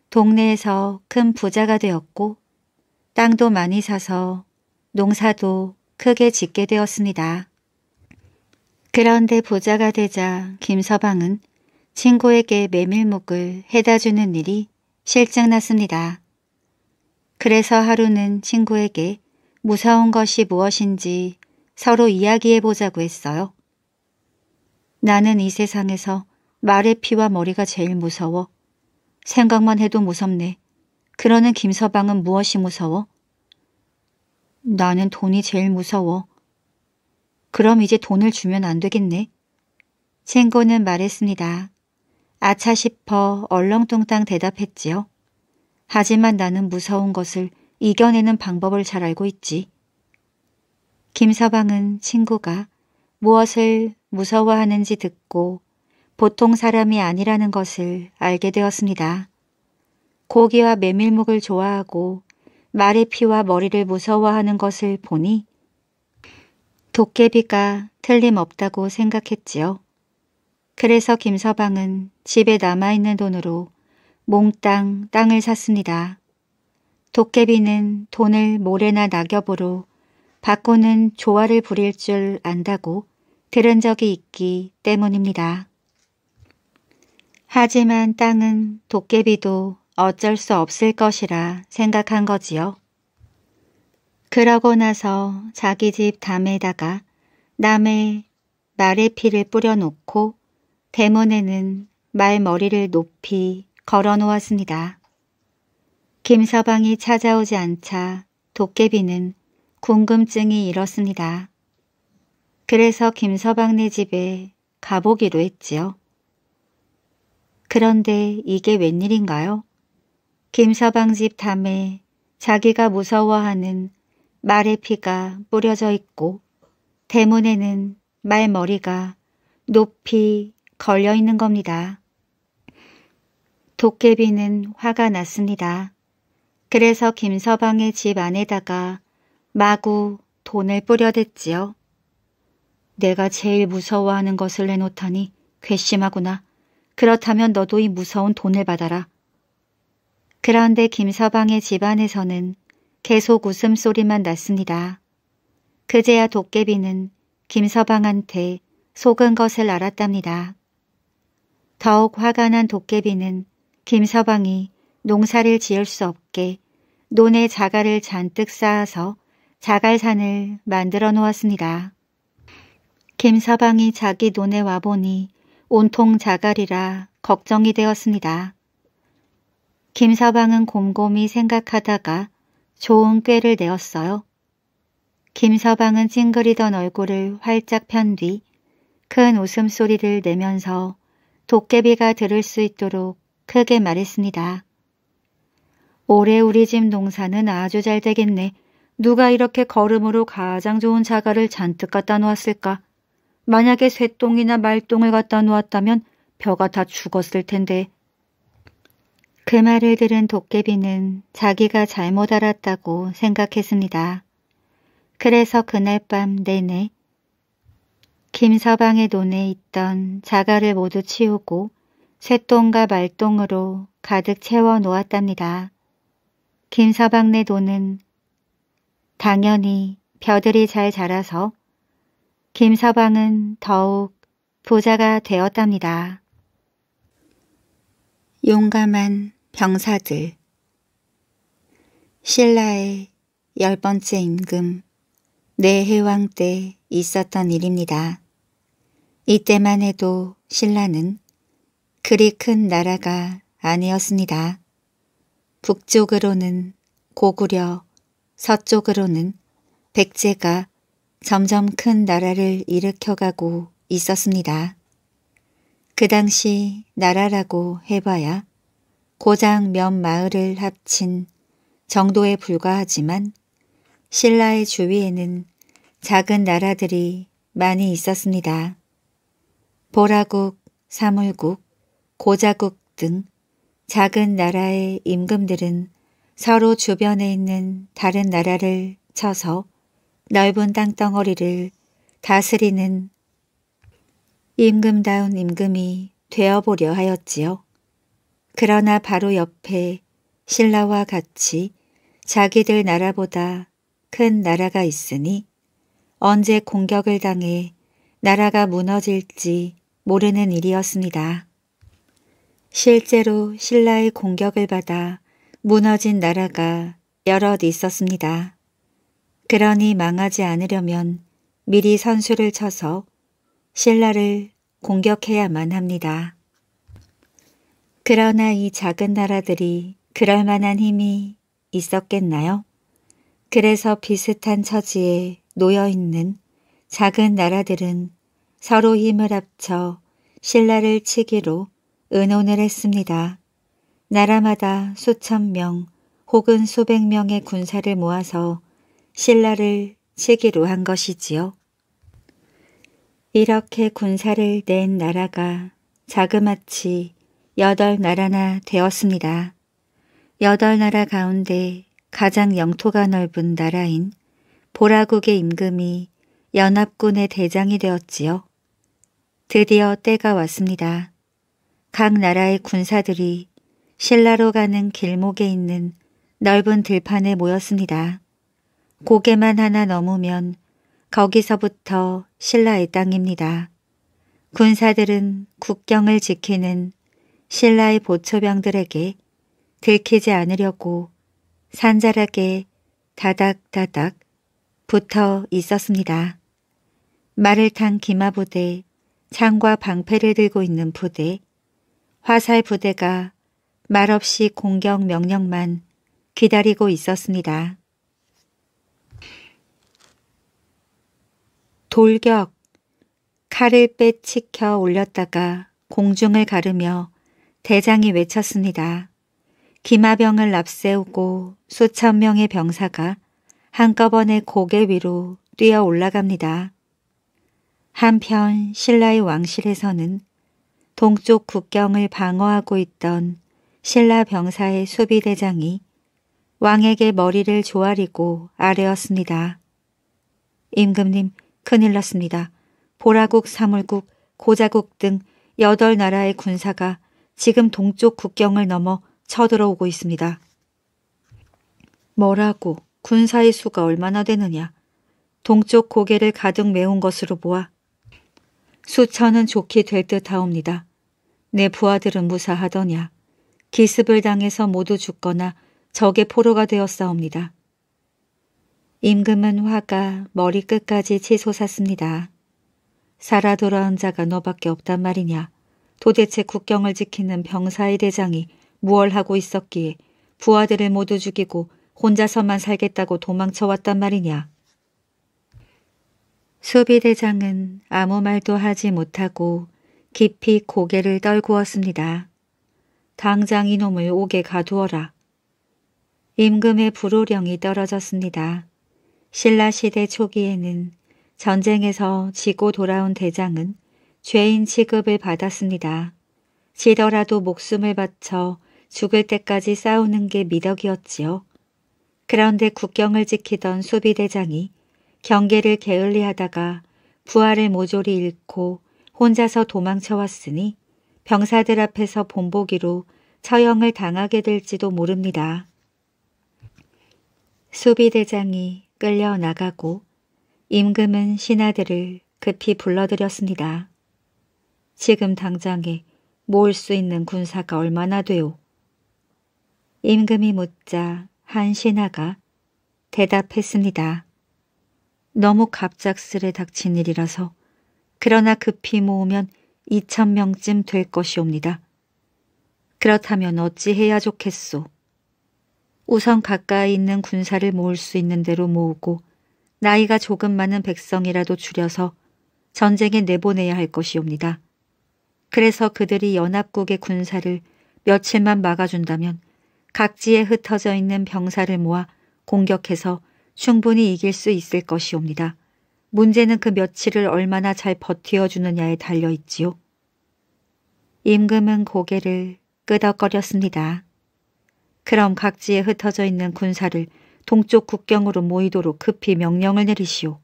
동네에서 큰 부자가 되었고 땅도 많이 사서 농사도 크게 짓게 되었습니다. 그런데 부자가 되자 김서방은 친구에게 메밀묵을 해다 주는 일이 실증났습니다. 그래서 하루는 친구에게 무서운 것이 무엇인지 서로 이야기해보자고 했어요. 나는 이 세상에서 말의 피와 머리가 제일 무서워. 생각만 해도 무섭네. 그러는 김서방은 무엇이 무서워? 나는 돈이 제일 무서워. 그럼 이제 돈을 주면 안 되겠네. 친구는 말했습니다. 아차 싶어 얼렁뚱땅 대답했지요. 하지만 나는 무서운 것을 이겨내는 방법을 잘 알고 있지. 김서방은 친구가 무엇을 무서워하는지 듣고 보통 사람이 아니라는 것을 알게 되었습니다. 고기와 메밀묵을 좋아하고 말의 피와 머리를 무서워하는 것을 보니 도깨비가 틀림없다고 생각했지요. 그래서 김서방은 집에 남아있는 돈으로 몽땅 땅을 샀습니다. 도깨비는 돈을 모래나 낙엽으로 바꾸는 조화를 부릴 줄 안다고 들은 적이 있기 때문입니다. 하지만 땅은 도깨비도 어쩔 수 없을 것이라 생각한 거지요. 그러고 나서 자기 집 담에다가 남의 말의 피를 뿌려놓고 대문에는 말머리를 높이 걸어 놓았습니다. 김서방이 찾아오지 않자 도깨비는 궁금증이 일었습니다. 그래서 김서방네 집에 가보기로 했지요. 그런데 이게 웬일인가요? 김서방 집 담에 자기가 무서워하는 말의 피가 뿌려져 있고 대문에는 말머리가 높이 걸려 있는 겁니다. 도깨비는 화가 났습니다. 그래서 김서방의 집 안에다가 마구 돈을 뿌려댔지요. 내가 제일 무서워하는 것을 내놓다니 괘씸하구나. 그렇다면 너도 이 무서운 돈을 받아라. 그런데 김서방의 집안에서는 계속 웃음소리만 났습니다. 그제야 도깨비는 김서방한테 속은 것을 알았답니다. 더욱 화가 난 도깨비는 김서방이 농사를 지을 수 없게 논에 자갈을 잔뜩 쌓아서 자갈산을 만들어 놓았습니다. 김서방이 자기 논에 와보니 온통 자갈이라 걱정이 되었습니다. 김서방은 곰곰이 생각하다가 좋은 꾀를 내었어요. 김서방은 찡그리던 얼굴을 활짝 편 뒤 큰 웃음소리를 내면서 도깨비가 들을 수 있도록 크게 말했습니다. 올해 우리 집 농사는 아주 잘 되겠네. 누가 이렇게 걸음으로 가장 좋은 자갈을 잔뜩 갖다 놓았을까? 만약에 쇠똥이나 말똥을 갖다 놓았다면 벼가 다 죽었을 텐데. 그 말을 들은 도깨비는 자기가 잘못 알았다고 생각했습니다. 그래서 그날 밤 내내 김서방의 논에 있던 자갈을 모두 치우고 새똥과 말똥으로 가득 채워 놓았답니다. 김서방네 돈은 당연히 벼들이 잘 자라서 김서방은 더욱 부자가 되었답니다. 용감한 병사들 신라의 열 번째 임금 내해왕 때 있었던 일입니다. 이때만 해도 신라는 그리 큰 나라가 아니었습니다. 북쪽으로는 고구려, 서쪽으로는 백제가 점점 큰 나라를 일으켜가고 있었습니다. 그 당시 나라라고 해봐야 고장 몇 마을을 합친 정도에 불과하지만 신라의 주위에는 작은 나라들이 많이 있었습니다. 보라국, 사물국, 고자국 등 작은 나라의 임금들은 서로 주변에 있는 다른 나라를 쳐서 넓은 땅덩어리를 다스리는 임금다운 임금이 되어보려 하였지요. 그러나 바로 옆에 신라와 같이 자기들 나라보다 큰 나라가 있으니 언제 공격을 당해 나라가 무너질지 모르는 일이었습니다. 실제로 신라의 공격을 받아 무너진 나라가 여럿 있었습니다. 그러니 망하지 않으려면 미리 선수를 쳐서 신라를 공격해야만 합니다. 그러나 이 작은 나라들이 그럴 만한 힘이 있었겠나요? 그래서 비슷한 처지에 놓여있는 작은 나라들은 서로 힘을 합쳐 신라를 치기로 은혼을 했습니다. 나라마다 수천 명 혹은 수백 명의 군사를 모아서 신라를 치기로 한 것이지요. 이렇게 군사를 낸 나라가 자그마치 여덟 나라나 되었습니다. 여덟 나라 가운데 가장 영토가 넓은 나라인 보라국의 임금이 연합군의 대장이 되었지요. 드디어 때가 왔습니다. 각 나라의 군사들이 신라로 가는 길목에 있는 넓은 들판에 모였습니다. 고개만 하나 넘으면 거기서부터 신라의 땅입니다. 군사들은 국경을 지키는 신라의 보초병들에게 들키지 않으려고 산자락에 다닥다닥 붙어 있었습니다. 말을 탄 기마부대, 창과 방패를 들고 있는 부대, 화살 부대가 말없이 공격 명령만 기다리고 있었습니다. 돌격, 칼을 빼치켜 올렸다가 공중을 가르며 대장이 외쳤습니다. 기마병을 납세우고 수천 명의 병사가 한꺼번에 고개 위로 뛰어 올라갑니다. 한편 신라의 왕실에서는 동쪽 국경을 방어하고 있던 신라 병사의 수비대장이 왕에게 머리를 조아리고 아뢰었습니다. 임금님, 큰일 났습니다. 보라국, 사물국, 고자국 등 여덟 나라의 군사가 지금 동쪽 국경을 넘어 쳐들어오고 있습니다. 뭐라고 군사의 수가 얼마나 되느냐. 동쪽 고개를 가득 메운 것으로 보아 수천은 좋게 될 듯하옵니다. 내 부하들은 무사하더냐. 기습을 당해서 모두 죽거나 적의 포로가 되었사옵니다. 임금은 화가 머리끝까지 치솟았습니다. 살아 돌아온 자가 너밖에 없단 말이냐. 도대체 국경을 지키는 병사의 대장이 무얼 하고 있었기에 부하들을 모두 죽이고 혼자서만 살겠다고 도망쳐왔단 말이냐. 수비대장은 아무 말도 하지 못하고 깊이 고개를 떨구었습니다. 당장 이놈을 옥에 가두어라. 임금의 불호령이 떨어졌습니다. 신라시대 초기에는 전쟁에서 지고 돌아온 대장은 죄인 취급을 받았습니다. 지더라도 목숨을 바쳐 죽을 때까지 싸우는 게 미덕이었지요. 그런데 국경을 지키던 수비대장이 경계를 게을리하다가 부하를 모조리 잃고 혼자서 도망쳐왔으니 병사들 앞에서 본보기로 처형을 당하게 될지도 모릅니다. 수비대장이 끌려나가고 임금은 신하들을 급히 불러들였습니다. 지금 당장에 모을 수 있는 군사가 얼마나 돼요? 임금이 묻자 한 신하가 대답했습니다. 너무 갑작스레 닥친 일이라서 그러나 급히 모으면 2천 명쯤 될 것이옵니다. 그렇다면 어찌 해야 좋겠소? 우선 가까이 있는 군사를 모을 수 있는 대로 모으고 나이가 조금 많은 백성이라도 줄여서 전쟁에 내보내야 할 것이옵니다. 그래서 그들이 연합국의 군사를 며칠만 막아준다면 각지에 흩어져 있는 병사를 모아 공격해서 충분히 이길 수 있을 것이옵니다. 문제는 그 며칠을 얼마나 잘 버텨주느냐에 달려있지요. 임금은 고개를 끄덕거렸습니다. 그럼 각지에 흩어져 있는 군사를 동쪽 국경으로 모이도록 급히 명령을 내리시오.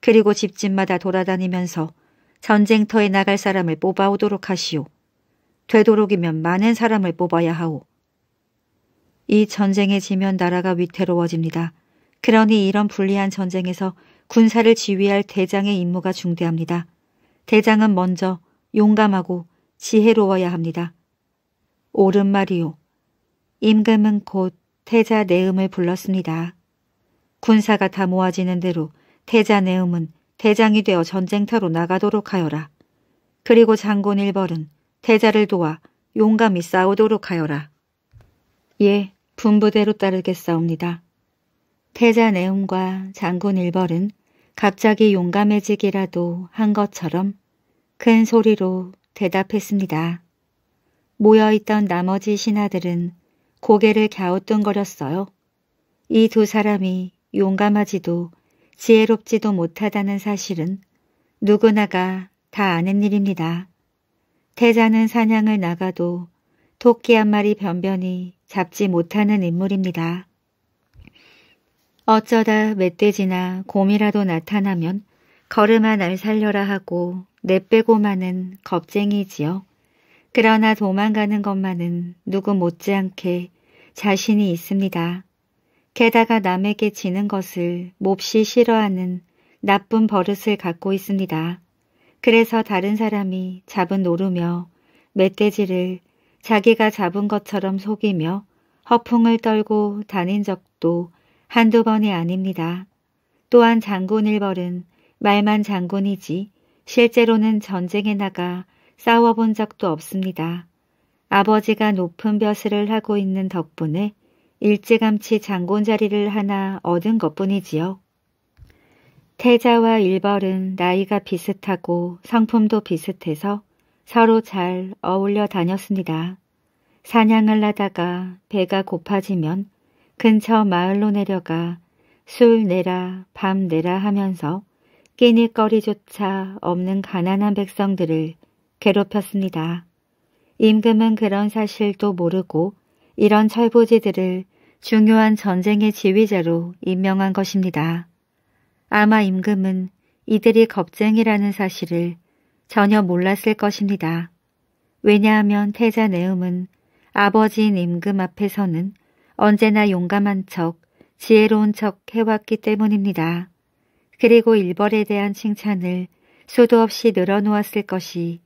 그리고 집집마다 돌아다니면서 전쟁터에 나갈 사람을 뽑아오도록 하시오. 되도록이면 많은 사람을 뽑아야 하오. 이 전쟁에 지면 나라가 위태로워집니다. 그러니 이런 불리한 전쟁에서 군사를 지휘할 대장의 임무가 중대합니다. 대장은 먼저 용감하고 지혜로워야 합니다. 옳은 말이요. 임금은 곧 태자 내음을 불렀습니다. 군사가 다 모아지는 대로 태자 내음은 대장이 되어 전쟁터로 나가도록 하여라. 그리고 장군 일벌은 태자를 도와 용감히 싸우도록 하여라. 예, 분부대로 따르겠사옵니다. 태자 내음과 장군 일벌은 갑자기 용감해지기라도 한 것처럼 큰 소리로 대답했습니다. 모여있던 나머지 신하들은 고개를 갸우뚱거렸어요. 이 두 사람이 용감하지도 지혜롭지도 못하다는 사실은 누구나가 다 아는 일입니다. 태자는 사냥을 나가도 토끼 한 마리 변변히 잡지 못하는 인물입니다. 어쩌다 멧돼지나 곰이라도 나타나면 걸음아 날 살려라 하고 내빼고만은 겁쟁이지요. 그러나 도망가는 것만은 누구 못지않게 자신이 있습니다. 게다가 남에게 지는 것을 몹시 싫어하는 나쁜 버릇을 갖고 있습니다. 그래서 다른 사람이 잡은 노르며 멧돼지를 자기가 잡은 것처럼 속이며 허풍을 떨고 다닌 적도 한두 번이 아닙니다. 또한 장군 일벌은 말만 장군이지 실제로는 전쟁에 나가 싸워본 적도 없습니다. 아버지가 높은 벼슬을 하고 있는 덕분에 일찌감치 장군 자리를 하나 얻은 것뿐이지요. 태자와 일벌은 나이가 비슷하고 성품도 비슷해서 서로 잘 어울려 다녔습니다. 사냥을 하다가 배가 고파지면 근처 마을로 내려가 술 내라 밤 내라 하면서 끼니거리조차 없는 가난한 백성들을 괴롭혔습니다. 임금은 그런 사실도 모르고 이런 철부지들을 중요한 전쟁의 지휘자로 임명한 것입니다. 아마 임금은 이들이 겁쟁이라는 사실을 전혀 몰랐을 것입니다. 왜냐하면 태자 내음은 아버지인 임금 앞에서는 언제나 용감한 척, 지혜로운 척 해왔기 때문입니다. 그리고 일벌에 대한 칭찬을 수도 없이 늘어놓았을 것이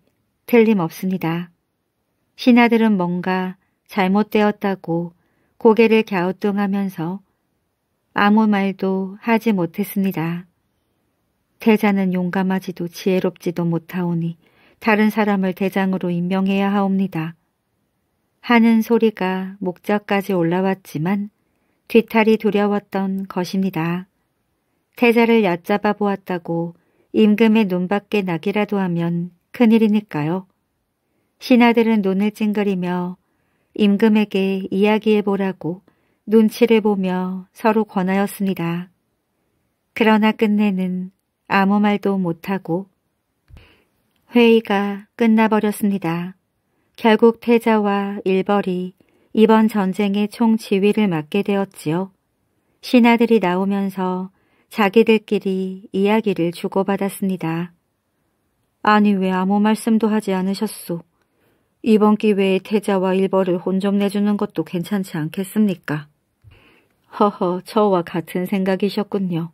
틀림없습니다. 신하들은 뭔가 잘못되었다고 고개를 갸우뚱하면서 아무 말도 하지 못했습니다. 태자는 용감하지도 지혜롭지도 못하오니 다른 사람을 대장으로 임명해야 하옵니다. 하는 소리가 목자까지 올라왔지만 뒤탈이 두려웠던 것입니다. 태자를 얕잡아 보았다고 임금의 눈밖에 나기라도 하면 큰일이니까요. 신하들은 눈을 찡그리며 임금에게 이야기해보라고 눈치를 보며 서로 권하였습니다. 그러나 끝내는 아무 말도 못하고 회의가 끝나버렸습니다. 결국 태자와 일벌이 이번 전쟁의 총 지휘를 맡게 되었지요. 신하들이 나오면서 자기들끼리 이야기를 주고받았습니다. 아니 왜 아무 말씀도 하지 않으셨소? 이번 기회에 태자와 일벌을 혼 좀 내주는 것도 괜찮지 않겠습니까? 허허 저와 같은 생각이셨군요.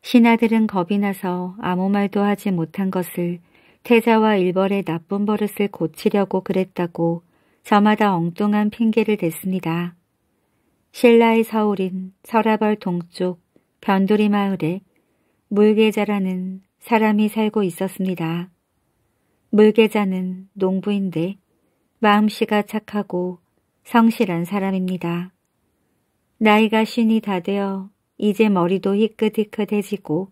신하들은 겁이 나서 아무 말도 하지 못한 것을 태자와 일벌의 나쁜 버릇을 고치려고 그랬다고 저마다 엉뚱한 핑계를 댔습니다. 신라의 서울인 서라벌 동쪽 변두리 마을에 물계자라는 사람이 살고 있었습니다. 물계자는 농부인데 마음씨가 착하고 성실한 사람입니다. 나이가 쉰이 다 되어 이제 머리도 희끗희끗해지고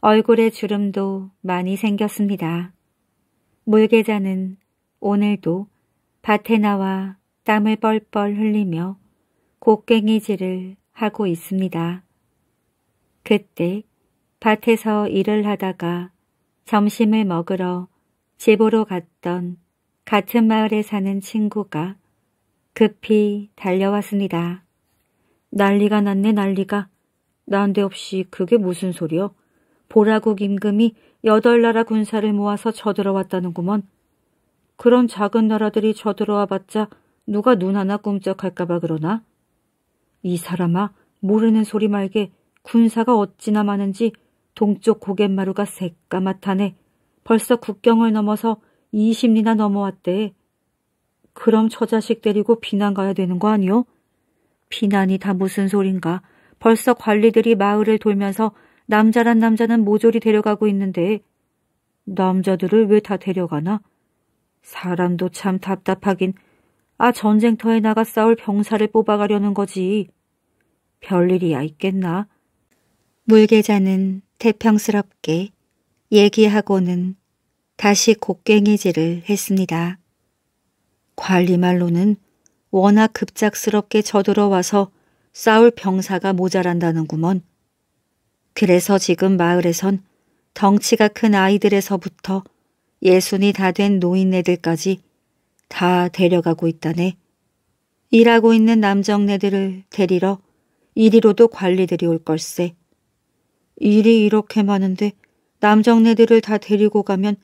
얼굴에 주름도 많이 생겼습니다. 물개자는 오늘도 밭에 나와 땀을 뻘뻘 흘리며 곡괭이질을 하고 있습니다. 그때 밭에서 일을 하다가 점심을 먹으러 집으로 갔던 같은 마을에 사는 친구가 급히 달려왔습니다. 난리가 났네 난리가. 난데없이 그게 무슨 소리요? 보라국 임금이 여덟 나라 군사를 모아서 저들어왔다는구먼. 그런 작은 나라들이 저들어와 봤자 누가 눈 하나 꿈쩍할까봐 그러나? 이 사람아, 모르는 소리 말게 군사가 어찌나 많은지 동쪽 고갯마루가 새까맣다네. 벌써 국경을 넘어서 20리나 넘어왔대. 그럼 처 자식 데리고 비난 가야 되는 거 아니요? 비난이 다 무슨 소린가. 벌써 관리들이 마을을 돌면서 남자란 남자는 모조리 데려가고 있는데 남자들을 왜 다 데려가나? 사람도 참 답답하긴 아 전쟁터에 나가 싸울 병사를 뽑아가려는 거지. 별일이야 있겠나? 물계자는 태평스럽게 얘기하고는 다시 곡괭이질을 했습니다. 관리말로는 워낙 급작스럽게 저들어와서 싸울 병사가 모자란다는구먼. 그래서 지금 마을에선 덩치가 큰 아이들에서부터 예순이 다 된 노인네들까지 다 데려가고 있다네. 일하고 있는 남정네들을 데리러 이리로도 관리들이 올 걸세. 일이 이렇게 많은데 남정네들을 다 데리고 가면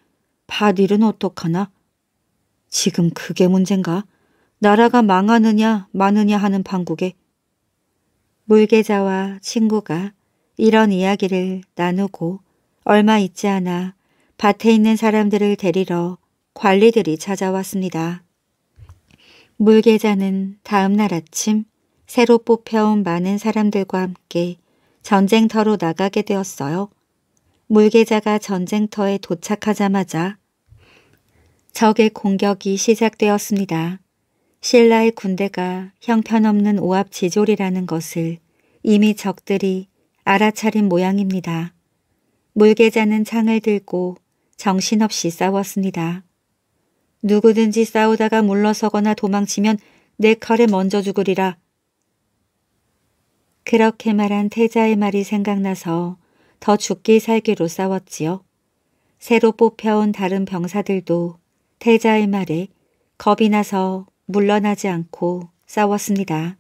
밭일은 어떡하나? 지금 그게 문젠가? 나라가 망하느냐 마느냐 하는 방국에 물개자와 친구가 이런 이야기를 나누고 얼마 있지 않아 밭에 있는 사람들을 데리러 관리들이 찾아왔습니다. 물계자는 다음날 아침 새로 뽑혀온 많은 사람들과 함께 전쟁터로 나가게 되었어요. 물계자가 전쟁터에 도착하자마자 적의 공격이 시작되었습니다. 신라의 군대가 형편없는 오합지졸이라는 것을 이미 적들이 알아차린 모양입니다. 물개자는 창을 들고 정신없이 싸웠습니다. 누구든지 싸우다가 물러서거나 도망치면 내 칼에 먼저 죽으리라. 그렇게 말한 태자의 말이 생각나서 더 죽기 살기로 싸웠지요. 새로 뽑혀온 다른 병사들도 태자의 말에 겁이 나서 물러나지 않고 싸웠습니다.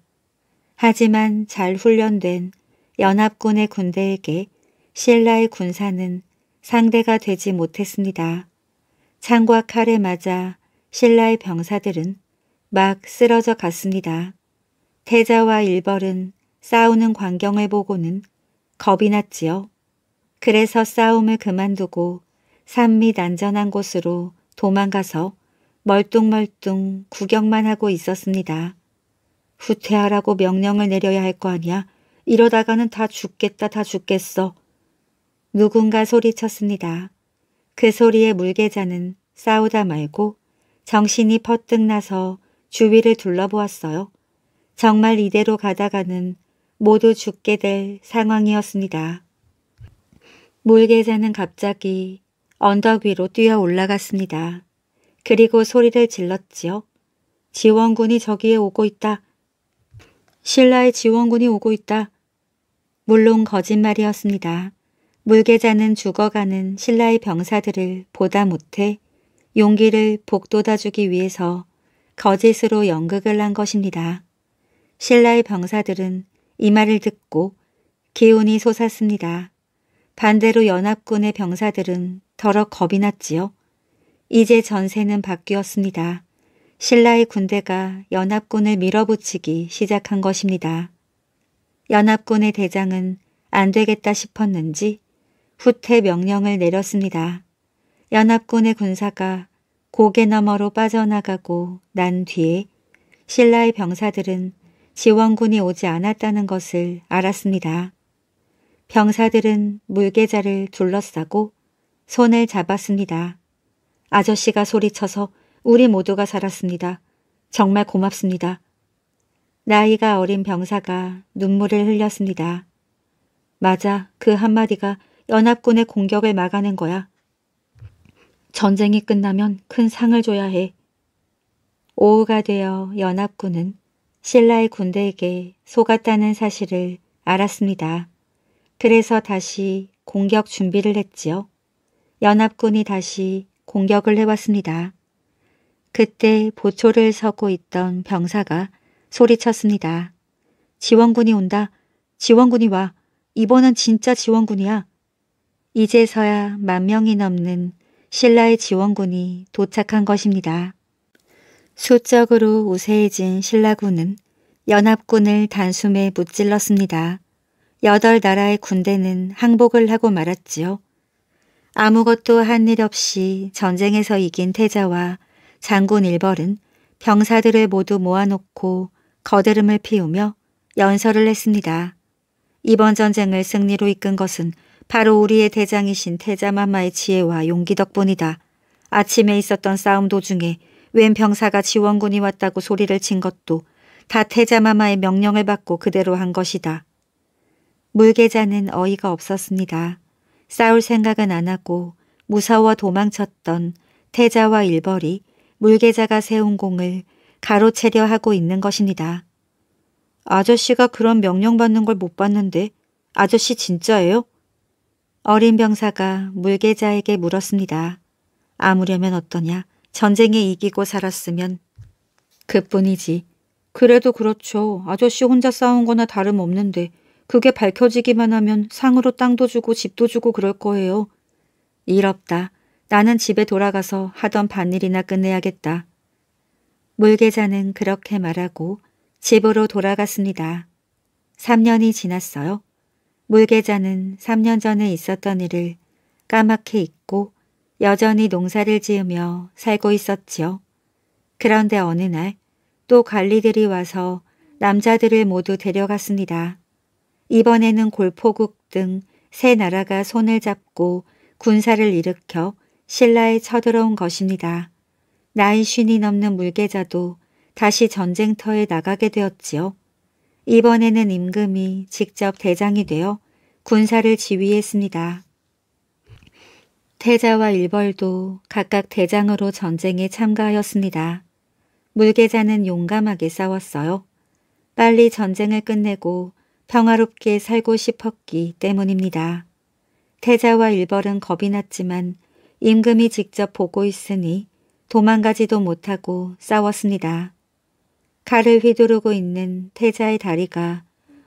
하지만 잘 훈련된 연합군의 군대에게 신라의 군사는 상대가 되지 못했습니다. 창과 칼에 맞아 신라의 병사들은 막 쓰러져 갔습니다. 태자와 일벌은 싸우는 광경을 보고는 겁이 났지요. 그래서 싸움을 그만두고 산밑 안전한 곳으로 도망가서 멀뚱멀뚱 구경만 하고 있었습니다. 후퇴하라고 명령을 내려야 할 거 아니야. 이러다가는 다 죽겠다 다 죽겠어. 누군가 소리쳤습니다. 그 소리에 물개자는 싸우다 말고 정신이 퍼뜩 나서 주위를 둘러보았어요. 정말 이대로 가다가는 모두 죽게 될 상황이었습니다. 물개자는 갑자기 언덕 위로 뛰어 올라갔습니다. 그리고 소리를 질렀지요. 지원군이 저기에 오고 있다. 신라의 지원군이 오고 있다. 물론 거짓말이었습니다. 물개자는 죽어가는 신라의 병사들을 보다 못해 용기를 복돋아주기 위해서 거짓으로 연극을 한 것입니다. 신라의 병사들은 이 말을 듣고 기운이 솟았습니다. 반대로 연합군의 병사들은 더러 겁이 났지요. 이제 전세는 바뀌었습니다. 신라의 군대가 연합군을 밀어붙이기 시작한 것입니다. 연합군의 대장은 안 되겠다 싶었는지 후퇴 명령을 내렸습니다. 연합군의 군사가 고개 너머로 빠져나가고 난 뒤에 신라의 병사들은 지원군이 오지 않았다는 것을 알았습니다. 병사들은 물개자를 둘러싸고 손을 잡았습니다. 아저씨가 소리쳐서 우리 모두가 살았습니다. 정말 고맙습니다. 나이가 어린 병사가 눈물을 흘렸습니다. 맞아, 그 한마디가 연합군의 공격을 막아낸 거야. 전쟁이 끝나면 큰 상을 줘야 해. 오후가 되어 연합군은 신라의 군대에게 속았다는 사실을 알았습니다. 그래서 다시 공격 준비를 했지요. 연합군이 다시 공격을 해왔습니다. 그때 보초를 서고 있던 병사가 소리쳤습니다. 지원군이 온다. 지원군이 와. 이번엔 진짜 지원군이야. 이제서야 만 명이 넘는 신라의 지원군이 도착한 것입니다. 수적으로 우세해진 신라군은 연합군을 단숨에 무찔렀습니다. 여덟 나라의 군대는 항복을 하고 말았지요. 아무것도 한 일 없이 전쟁에서 이긴 태자와 장군 일벌은 병사들을 모두 모아놓고 거대름을 피우며 연설을 했습니다. 이번 전쟁을 승리로 이끈 것은 바로 우리의 대장이신 태자마마의 지혜와 용기 덕분이다. 아침에 있었던 싸움 도중에 웬 병사가 지원군이 왔다고 소리를 친 것도 다 태자마마의 명령을 받고 그대로 한 것이다. 물계자는 어이가 없었습니다. 싸울 생각은 안 하고 무서워 도망쳤던 태자와 일벌이 물계자가 세운 공을 가로채려 하고 있는 것입니다. 아저씨가 그런 명령받는 걸 못 봤는데 아저씨 진짜예요? 어린 병사가 물계자에게 물었습니다. 아무려면 어떠냐? 전쟁에 이기고 살았으면 그뿐이지. 그래도 그렇죠. 아저씨 혼자 싸운 거나 다름없는데 그게 밝혀지기만 하면 상으로 땅도 주고 집도 주고 그럴 거예요. 일 없다. 나는 집에 돌아가서 하던 반일이나 끝내야겠다. 물계자는 그렇게 말하고 집으로 돌아갔습니다. 3년이 지났어요. 물계자는 3년 전에 있었던 일을 까맣게 잊고 여전히 농사를 지으며 살고 있었지요. 그런데 어느 날 또 관리들이 와서 남자들을 모두 데려갔습니다. 이번에는 골포국 등 세 나라가 손을 잡고 군사를 일으켜 신라에 쳐들어온 것입니다. 나이 쉰이 넘는 물계자도 다시 전쟁터에 나가게 되었지요. 이번에는 임금이 직접 대장이 되어 군사를 지휘했습니다. 태자와 일벌도 각각 대장으로 전쟁에 참가하였습니다. 물계자는 용감하게 싸웠어요. 빨리 전쟁을 끝내고 평화롭게 살고 싶었기 때문입니다. 태자와 일벌은 겁이 났지만 임금이 직접 보고 있으니 도망가지도 못하고 싸웠습니다. 칼을 휘두르고 있는 태자의 다리가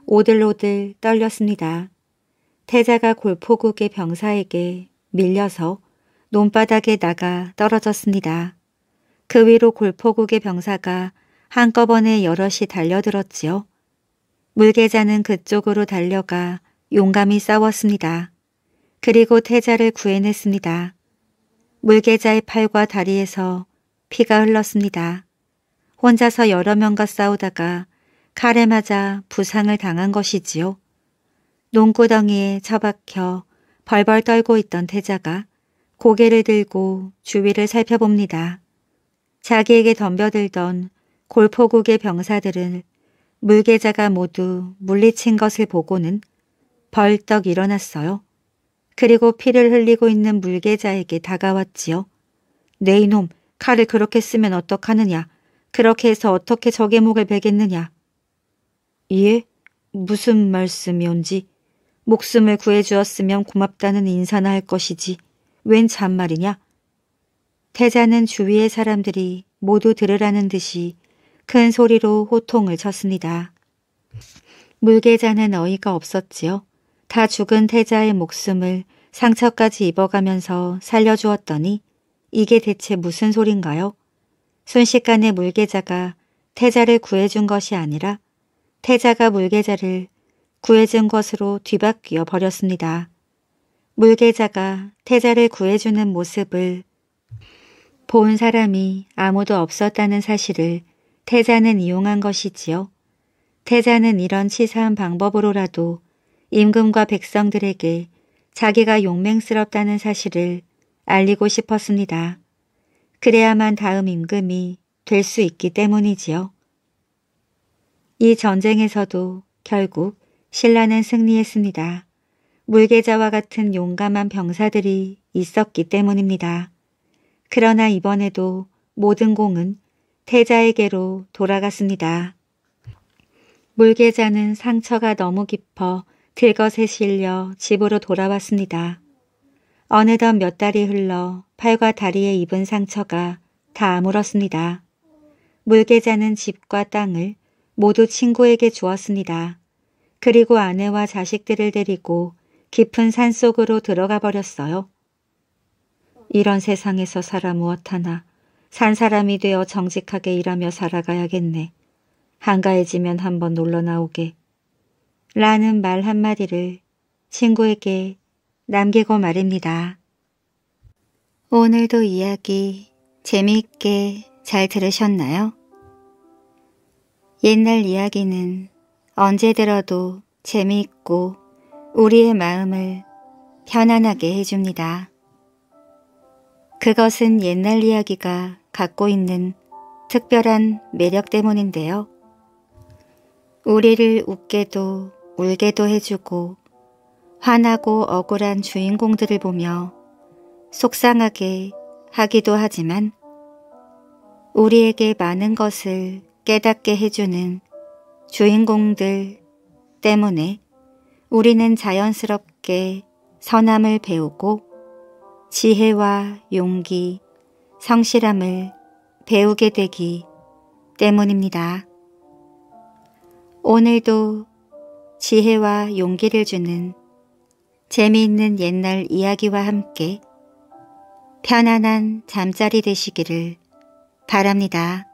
오들오들 떨렸습니다. 태자가 골포국의 병사에게 밀려서 논바닥에 나가 떨어졌습니다. 그 위로 골포국의 병사가 한꺼번에 여럿이 달려들었지요. 물개자는 그쪽으로 달려가 용감히 싸웠습니다. 그리고 태자를 구해냈습니다. 물개자의 팔과 다리에서 피가 흘렀습니다. 혼자서 여러 명과 싸우다가 칼에 맞아 부상을 당한 것이지요. 농구덩이에 처박혀 벌벌 떨고 있던 태자가 고개를 들고 주위를 살펴봅니다. 자기에게 덤벼들던 골포국의 병사들은 물개자가 모두 물리친 것을 보고는 벌떡 일어났어요. 그리고 피를 흘리고 있는 물개자에게 다가왔지요. 네 이놈, 칼을 그렇게 쓰면 어떡하느냐. 그렇게 해서 어떻게 적의 목을 베겠느냐. 예? 무슨 말씀이온지. 목숨을 구해주었으면 고맙다는 인사나 할 것이지. 웬 잔말이냐? 태자는 주위의 사람들이 모두 들으라는 듯이 큰 소리로 호통을 쳤습니다. 물개자는 어이가 없었지요. 다 죽은 태자의 목숨을 상처까지 입어가면서 살려주었더니 이게 대체 무슨 소린가요? 순식간에 물계자가 태자를 구해준 것이 아니라 태자가 물계자를 구해준 것으로 뒤바뀌어 버렸습니다. 물계자가 태자를 구해주는 모습을 본 사람이 아무도 없었다는 사실을 태자는 이용한 것이지요. 태자는 이런 치사한 방법으로라도 임금과 백성들에게 자기가 용맹스럽다는 사실을 알리고 싶었습니다. 그래야만 다음 임금이 될 수 있기 때문이지요. 이 전쟁에서도 결국 신라는 승리했습니다. 물계자와 같은 용감한 병사들이 있었기 때문입니다. 그러나 이번에도 모든 공은 태자에게로 돌아갔습니다. 물계자는 상처가 너무 깊어 그것에 실려 집으로 돌아왔습니다. 어느덧 몇 달이 흘러 팔과 다리에 입은 상처가 다 아물었습니다. 물개자는 집과 땅을 모두 친구에게 주었습니다. 그리고 아내와 자식들을 데리고 깊은 산속으로 들어가 버렸어요. 이런 세상에서 살아 무엇 하나 산 사람이 되어 정직하게 일하며 살아가야겠네. 한가해지면 한번 놀러 나오게. 라는 말 한마디를 친구에게 남기고 말입니다. 오늘도 이야기 재미있게 잘 들으셨나요? 옛날 이야기는 언제 들어도 재미있고 우리의 마음을 편안하게 해줍니다. 그것은 옛날 이야기가 갖고 있는 특별한 매력 때문인데요. 우리를 웃게도 울게도 해주고 화나고 억울한 주인공들을 보며 속상하게 하기도 하지만 우리에게 많은 것을 깨닫게 해주는 주인공들 때문에 우리는 자연스럽게 선함을 배우고 지혜와 용기, 성실함을 배우게 되기 때문입니다. 오늘도 지혜와 용기를 주는 재미있는 옛날 이야기와 함께 편안한 잠자리 되시기를 바랍니다.